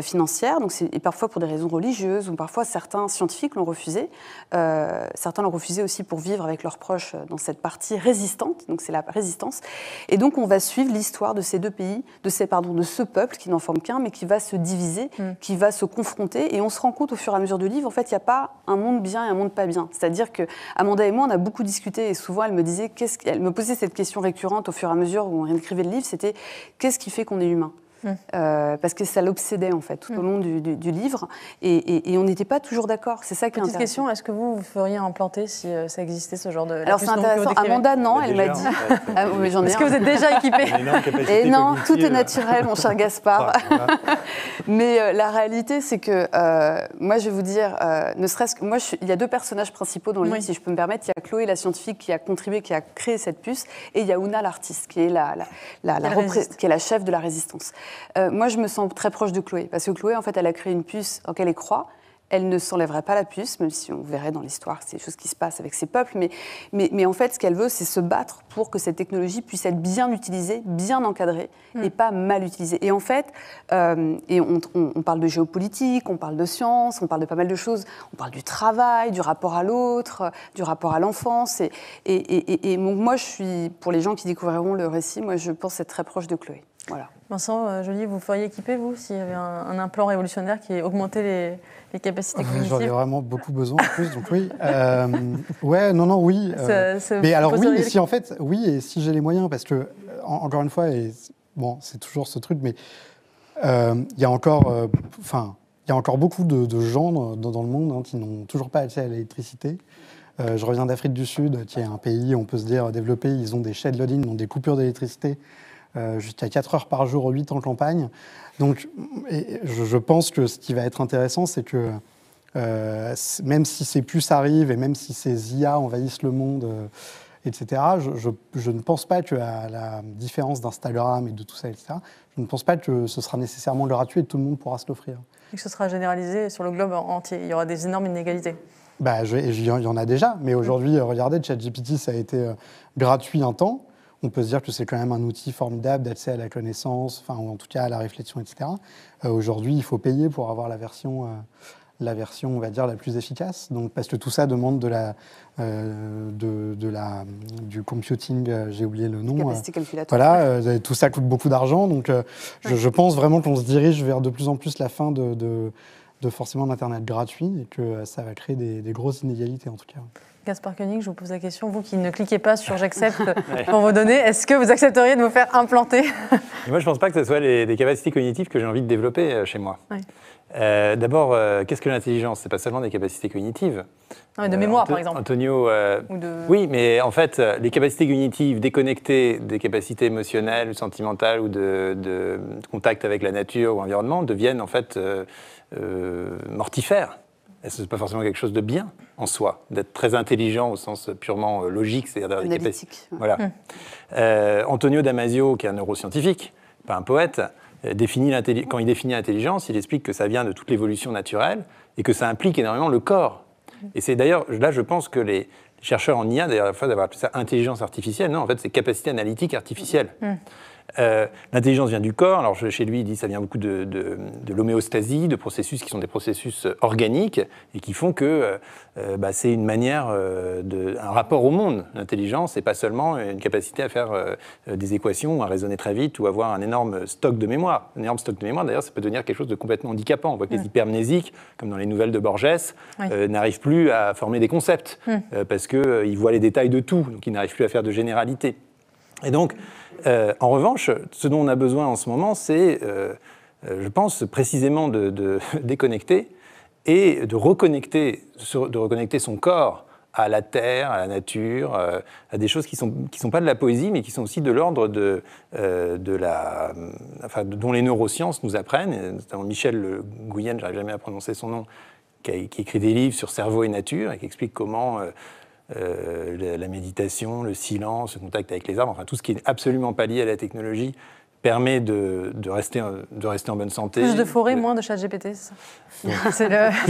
financières, donc et parfois pour des raisons religieuses ou parfois certains scientifiques l'ont refusé. certains l'ont refusé aussi pour vivre avec leurs proches dans cette partie résistante. Donc c'est la résistance. Et donc on va suivre l'histoire de ces deux pays, de, ces, pardon, de ce peuple qui n'en forme qu'un, mais qui va se diviser, mm. qui va se confronter. Et on se rend compte au fur et à mesure du livre, en fait, il n'y a pas un monde bien et un monde pas bien. C'est-à-dire que Amanda et moi, on a beaucoup discuté et souvent elle me disait, quest qu'elle me posait cette question récurrente au fur et à mesure où on écrivait le livre, c'était qu'est-ce qui fait qu'on est humain euh, parce que ça l'obsédait en fait tout au mm. long du, livre, et, on n'était pas toujours d'accord. C'est ça qui est Petite question, est-ce que vous, vous feriez implanter si euh, ça existait ce genre de... Alors c'est intéressant, Amanda, non, elle m'a dit... Ah, est-ce que vous êtes déjà équipé Et non, tout est naturel, mon cher Gaspard. mais euh, la réalité, c'est que moi, je vais vous dire, ne serait-ce que... Moi, il y a deux personnages principaux dans le livre, si je peux me permettre. Il y a Chloé, la scientifique, qui a contribué, qui a créé cette puce, et il y a Una, l'artiste, qui est la qui est la chef de la résistance. Euh, moi, je me sens très proche de Chloé, parce que Chloé, en fait, elle a créé une puce en elle croit. Elle ne s'enlèverait pas la puce, même si on verrait dans l'histoire ces choses qui se passent avec ces peuples. Mais, mais, en fait, ce qu'elle veut, c'est se battre pour que cette technologie puisse être bien utilisée, bien encadrée mm. et pas mal utilisée. Et en fait, euh, et on, parle de géopolitique, on parle de science, on parle de pas mal de choses. On parle du travail, du rapport à l'autre, du rapport à l'enfance. Et, et, et, moi, je suis, pour les gens qui découvriront le récit, moi, je pense être très proche de Chloé. Vincent euh, Joli vous feriez équiper, vous, s'il y avait un, implant révolutionnaire qui augmentait les, les capacités cognitives J'en ai vraiment beaucoup besoin en plus, donc oui. Euh, ouais, non, non, oui. Euh, mais alors, oui, si en fait, oui, et si j'ai les moyens, parce que, encore une fois, et, bon, c'est toujours ce truc, mais il y a encore. il y a encore beaucoup de, gens dans, le monde hein, qui n'ont toujours pas accès à l'électricité. je reviens d'Afrique du Sud, qui est un pays, on peut se dire, développé, ils ont des shed loading, ils ont des coupures d'électricité euh, jusqu'à 4 heures par jour, 8 en campagne. Donc, et je, pense que ce qui va être intéressant, c'est que euh, même si ces puces arrivent et même si ces IA envahissent le monde, euh, etc., je, ne pense pas que à la différence d'Instagram et de tout ça, etc., je ne pense pas que ce sera nécessairement gratuit et que tout le monde pourra se l'offrir. Et que ce sera généralisé sur le globe entier. Il y aura des énormes inégalités. Bah, il y en a déjà, mais aujourd'hui, regardez, ChatGPT, ça a été gratuit un temps on peut se dire que c'est quand même un outil formidable d'accès à la connaissance, enfin, ou en tout cas à la réflexion, etc. Euh, aujourd'hui, il faut payer pour avoir la version, euh, la version, on va dire, la plus efficace. Donc, parce que tout ça demande de la, euh, de, la, du computing, j'ai oublié le nom. voilà, tout ça coûte beaucoup d'argent. Donc, je, pense vraiment qu'on se dirige vers de plus en plus la fin de, de, forcément d'internet gratuit et que ça va créer des grosses inégalités, en tout cas. Gaspard Koenig, je vous pose la question, vous qui ne cliquez pas sur j'accepte pour vos données, est-ce que vous accepteriez de vous faire implanter Moi, je ne pense pas que ce soit les, des capacités cognitives que j'ai envie de développer euh, chez moi. Euh, d'abord, euh, qu'est-ce que l'intelligence n'est pas seulement des capacités cognitives. Non, de mémoire, par exemple. Antonio. Oui, mais en fait, les capacités cognitives déconnectées des capacités émotionnelles, sentimentales ou de, de contact avec la nature ou l'environnement deviennent en fait mortifères ce n'est pas forcément quelque chose de bien en soi, d'être très intelligent au sens purement euh, logique, c'est-à-dire analytique. Voilà. Hmm. Euh, Antonio Damasio, qui est un neuroscientifique, pas un poète, euh, définit quand il définit l'intelligence, il explique que ça vient de toute l'évolution naturelle et que ça implique énormément le corps. Et c'est d'ailleurs, là, je pense que les chercheurs en IA, d'ailleurs, la fois d'avoir appelé ça intelligence artificielle, non, en fait, c'est capacité analytique artificielle. Hmm. Euh, l'intelligence vient du corps. Alors chez lui, il dit ça vient beaucoup de, l'homéostasie, de processus qui sont des processus euh, organiques et qui font que euh, bah, c'est une manière, de, un rapport au monde, l'intelligence, et pas seulement une capacité à faire des équations, à raisonner très vite ou avoir un énorme stock de mémoire. Un énorme stock de mémoire, d'ailleurs, ça peut devenir quelque chose de complètement handicapant. On voit que les mm. hypermnésiques, comme dans les nouvelles de Borges, n'arrivent plus à former des concepts mm. parce qu'ils voient les détails de tout, donc ils n'arrivent plus à faire de généralité. Et donc, euh, en revanche, ce dont on a besoin en ce moment, c'est, euh, euh, je pense, précisément de, déconnecter et de reconnecter, de reconnecter son corps à la terre, à la nature, à des choses qui ne sont, qui sont pas de la poésie, mais qui sont aussi de l'ordre de, de la. Enfin, dont les neurosciences nous apprennent, notamment Michel Guyenne, j'arrive jamais à prononcer son nom, qui, écrit des livres sur cerveau et nature et qui explique comment. Euh, la méditation, le silence, le contact avec les arbres, enfin tout ce qui est absolument pas lié à la technologie permet de, rester, en bonne santé. Plus de forêts, moins de chat GPT. plus,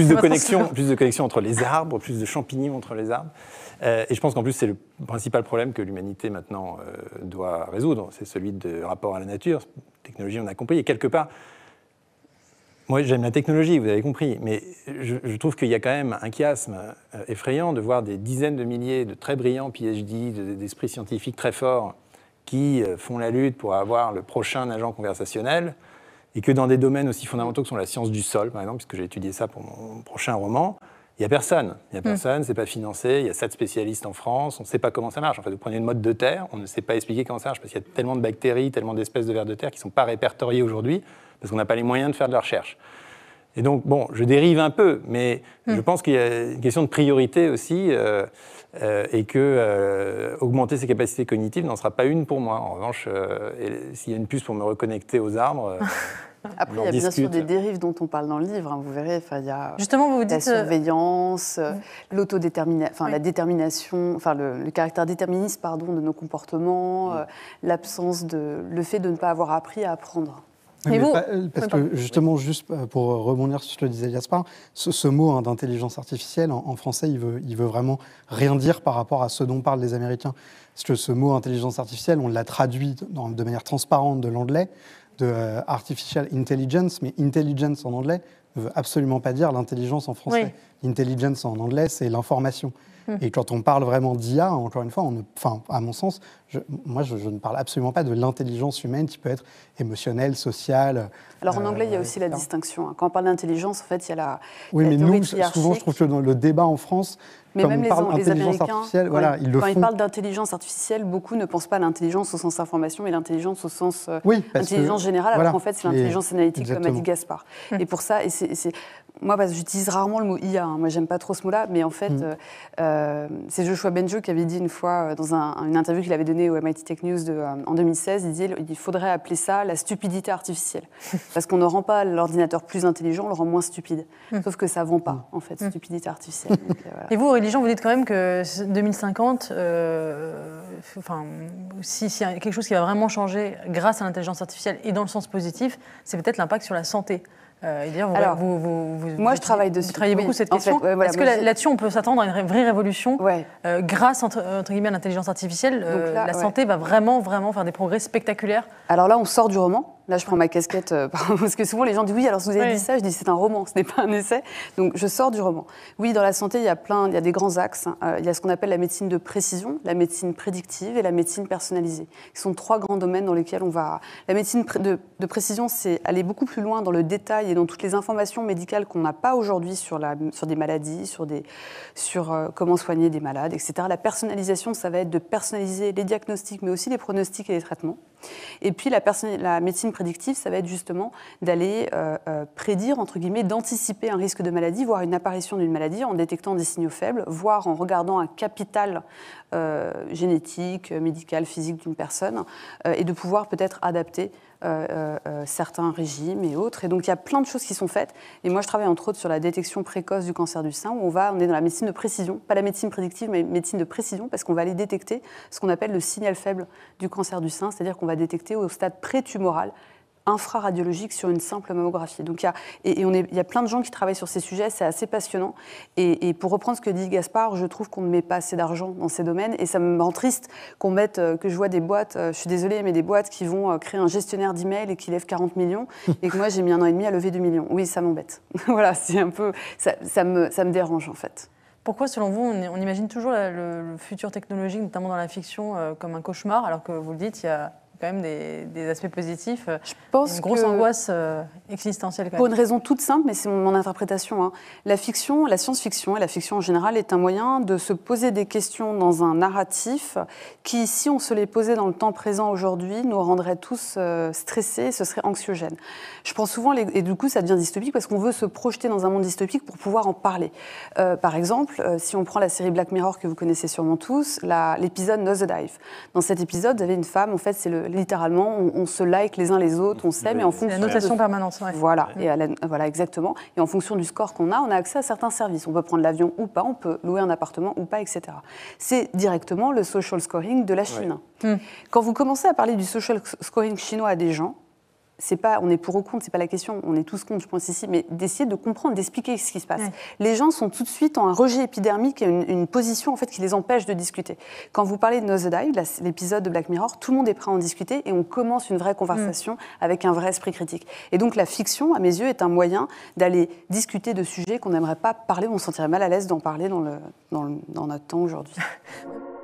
de connexion, plus de connexion entre les arbres, plus de champignons entre les arbres. Euh, et je pense qu'en plus, c'est le principal problème que l'humanité maintenant euh, doit résoudre, c'est celui de rapport à la nature. Technologie, on a compris. Et quelque part, moi, j'aime la technologie, vous avez compris, mais je, trouve qu'il y a quand même un chiasme euh, effrayant de voir des dizaines de milliers de très brillants PhD, d'esprits scientifiques très forts, qui euh, font la lutte pour avoir le prochain agent conversationnel, et que dans des domaines aussi fondamentaux que sont la science du sol, par exemple, puisque j'ai étudié ça pour mon prochain roman, il n'y a personne. Il n'y a hmm. personne, c'est pas financé, il y a sept spécialistes en France, on ne sait pas comment ça marche. En fait, vous prenez une mode de terre, on ne sait pas expliquer comment ça marche, parce qu'il y a tellement de bactéries, tellement d'espèces de vers de terre qui ne sont pas répertoriées aujourd'hui parce qu'on n'a pas les moyens de faire de la recherche. Et donc, bon, je dérive un peu, mais hmm. je pense qu'il y a une question de priorité aussi, euh, euh, et que euh, augmenter ses capacités cognitives n'en sera pas une pour moi. En revanche, s'il y a une puce pour me reconnecter aux arbres. Après, il y a bien sûr des dérives dont on parle dans le livre, hein, vous verrez. Il y a Justement, vous la dites surveillance, l'autodétermination, la détermination, enfin le, caractère déterministe pardon, de nos comportements, l'absence de. le fait de ne pas avoir appris à apprendre. Euh, parce que justement, juste euh, pour rebondir sur ce que disait Jasper, ce, mot hein, d'intelligence artificielle, en, français, il veut, veut vraiment rien dire par rapport à ce dont parlent les Américains. Parce que ce mot intelligence artificielle, on l'a traduit de manière transparente de l'anglais, de euh, artificial intelligence, mais intelligence en anglais ne veut absolument pas dire l'intelligence en français. Intelligence en anglais, c'est l'information. Et quand on parle vraiment d'IA, encore une fois, on enfin, à mon sens, moi, je, ne parle absolument pas de l'intelligence humaine qui peut être émotionnelle, sociale. Alors en anglais, il y a euh, aussi la distinction. Quand on parle d'intelligence, en fait, il y a la. Oui, mais nous, souvent, je trouve que dans le débat en France, mais même on parle les, artificielle, voilà, quand ils parlent d'intelligence artificielle, beaucoup ne pensent pas à l'intelligence au sens information et l'intelligence au sens euh, intelligence générale, alors qu'en fait c'est l'intelligence analytique, comme a dit Gaspard. Hum. Et pour ça, et c'est, moi j'utilise rarement le mot IA, hein. moi j'aime pas trop ce mot-là, mais en fait hum. euh, euh, c'est Joshua Benjo qui avait dit une fois dans un, une interview qu'il avait donnée au MIT Tech News de, en 2016, il disait il faudrait appeler ça la stupidité artificielle, parce qu'on ne rend pas l'ordinateur plus intelligent, on le rend moins stupide. Hum. Sauf que ça vend pas en fait, stupidité artificielle. Et vous, Aurélie vous dites quand même que 2050, euh, enfin, s'il y a quelque chose qui va vraiment changer grâce à l'intelligence artificielle et dans le sens positif, c'est peut-être l'impact sur la santé. Euh, vous, vous, moi, je travaille dessus. travaillez beaucoup cette question. Est-ce que là-dessus, on peut s'attendre à une vraie révolution euh, grâce entre, guillemets à l'intelligence artificielle La santé va vraiment, vraiment faire des progrès spectaculaires. Alors là, on sort du roman. Là, je prends ma casquette euh, parce que souvent les gens disent oui. Alors si vous avez dit ça, je dis c'est un roman, ce n'est pas un essai. Donc je sors du roman. Oui, dans la santé, il y a plein, il y a des grands axes. Hein. Euh, il y a ce qu'on appelle la médecine de précision, la médecine prédictive et la médecine personnalisée, qui sont trois grands domaines dans lesquels on va. La médecine de, de précision, c'est aller beaucoup plus loin dans le détail et dans toutes les informations médicales qu'on n'a pas aujourd'hui sur la, sur des maladies, sur des, sur euh, comment soigner des malades, etc. La personnalisation, ça va être de personnaliser les diagnostics, mais aussi les pronostics et les traitements. Et puis la, la médecine ça va être justement d'aller euh, euh, prédire, entre guillemets, d'anticiper un risque de maladie, voire une apparition d'une maladie en détectant des signaux faibles, voire en regardant un capital euh, génétique, médical, physique d'une personne, et de pouvoir peut-être adapter euh, euh, euh, certains régimes et autres. Et donc il y a plein de choses qui sont faites. Et moi je travaille entre autres sur la détection précoce du cancer du sein, où on, va, on est dans la médecine de précision, pas la médecine prédictive, mais médecine de précision, parce qu'on va aller détecter ce qu'on appelle le signal faible du cancer du sein, c'est-à-dire qu'on va détecter au stade pré-tumoral infraradiologique sur une simple mammographie. Donc, il y a, et, on est, il y a plein de gens qui travaillent sur ces sujets, c'est assez passionnant. Et, pour reprendre ce que dit Gaspard, je trouve qu'on ne met pas assez d'argent dans ces domaines. Et ça me rend triste qu'on mette, euh, que je vois des boîtes, euh, je suis désolée, mais des boîtes qui vont euh, créer un gestionnaire d'email et qui lèvent 40 millions, et que moi j'ai mis un an et demi à lever 2 millions. Oui, ça m'embête. voilà, c'est un peu. Ça, ça, me, ça me dérange en fait. Pourquoi, selon vous, on, imagine toujours le, futur technologique, notamment dans la fiction, comme un cauchemar, alors que vous le dites, il y a quand même des, aspects positifs. Euh, Je pense une grosse angoisse euh, existentielle. pour une raison toute simple, mais c'est mon, interprétation. Hein. La fiction, la science-fiction et la fiction en général est un moyen de se poser des questions dans un narratif qui, si on se les posait dans le temps présent aujourd'hui, nous rendrait tous euh, stressés, ce serait anxiogène. Je pense souvent, et du coup, ça devient dystopique parce qu'on veut se projeter dans un monde dystopique pour pouvoir en parler. par exemple, si on prend la série Black Mirror que vous connaissez sûrement tous, l'épisode Nose Dive. Dans cet épisode, vous avez une femme, en fait, c'est le littéralement, on, se like les uns les autres, on s'aime, et en fonction. La notation permanente, Voilà, et voilà, exactement. Et en fonction du score qu'on a, on a accès à certains services. On peut prendre l'avion ou pas, on peut louer un appartement ou pas, etc. C'est directement le social scoring de la Chine. Hmm. Quand vous commencez à parler du social scoring chinois à des gens, c'est pas, on est pour ou contre, c'est pas la question, on est tous contre, je pense ici, mais d'essayer de comprendre, d'expliquer ce qui se passe. Les gens sont tout de suite en un rejet épidermique et une, position en fait qui les empêche de discuter. Quand vous parlez de Nose Dive, l'épisode de Black Mirror, tout le monde est prêt à en discuter et on commence une vraie conversation mm. avec un vrai esprit critique. Et donc la fiction, à mes yeux, est un moyen d'aller discuter de sujets qu'on n'aimerait pas parler, on se sentirait mal à l'aise d'en parler dans, dans notre temps aujourd'hui.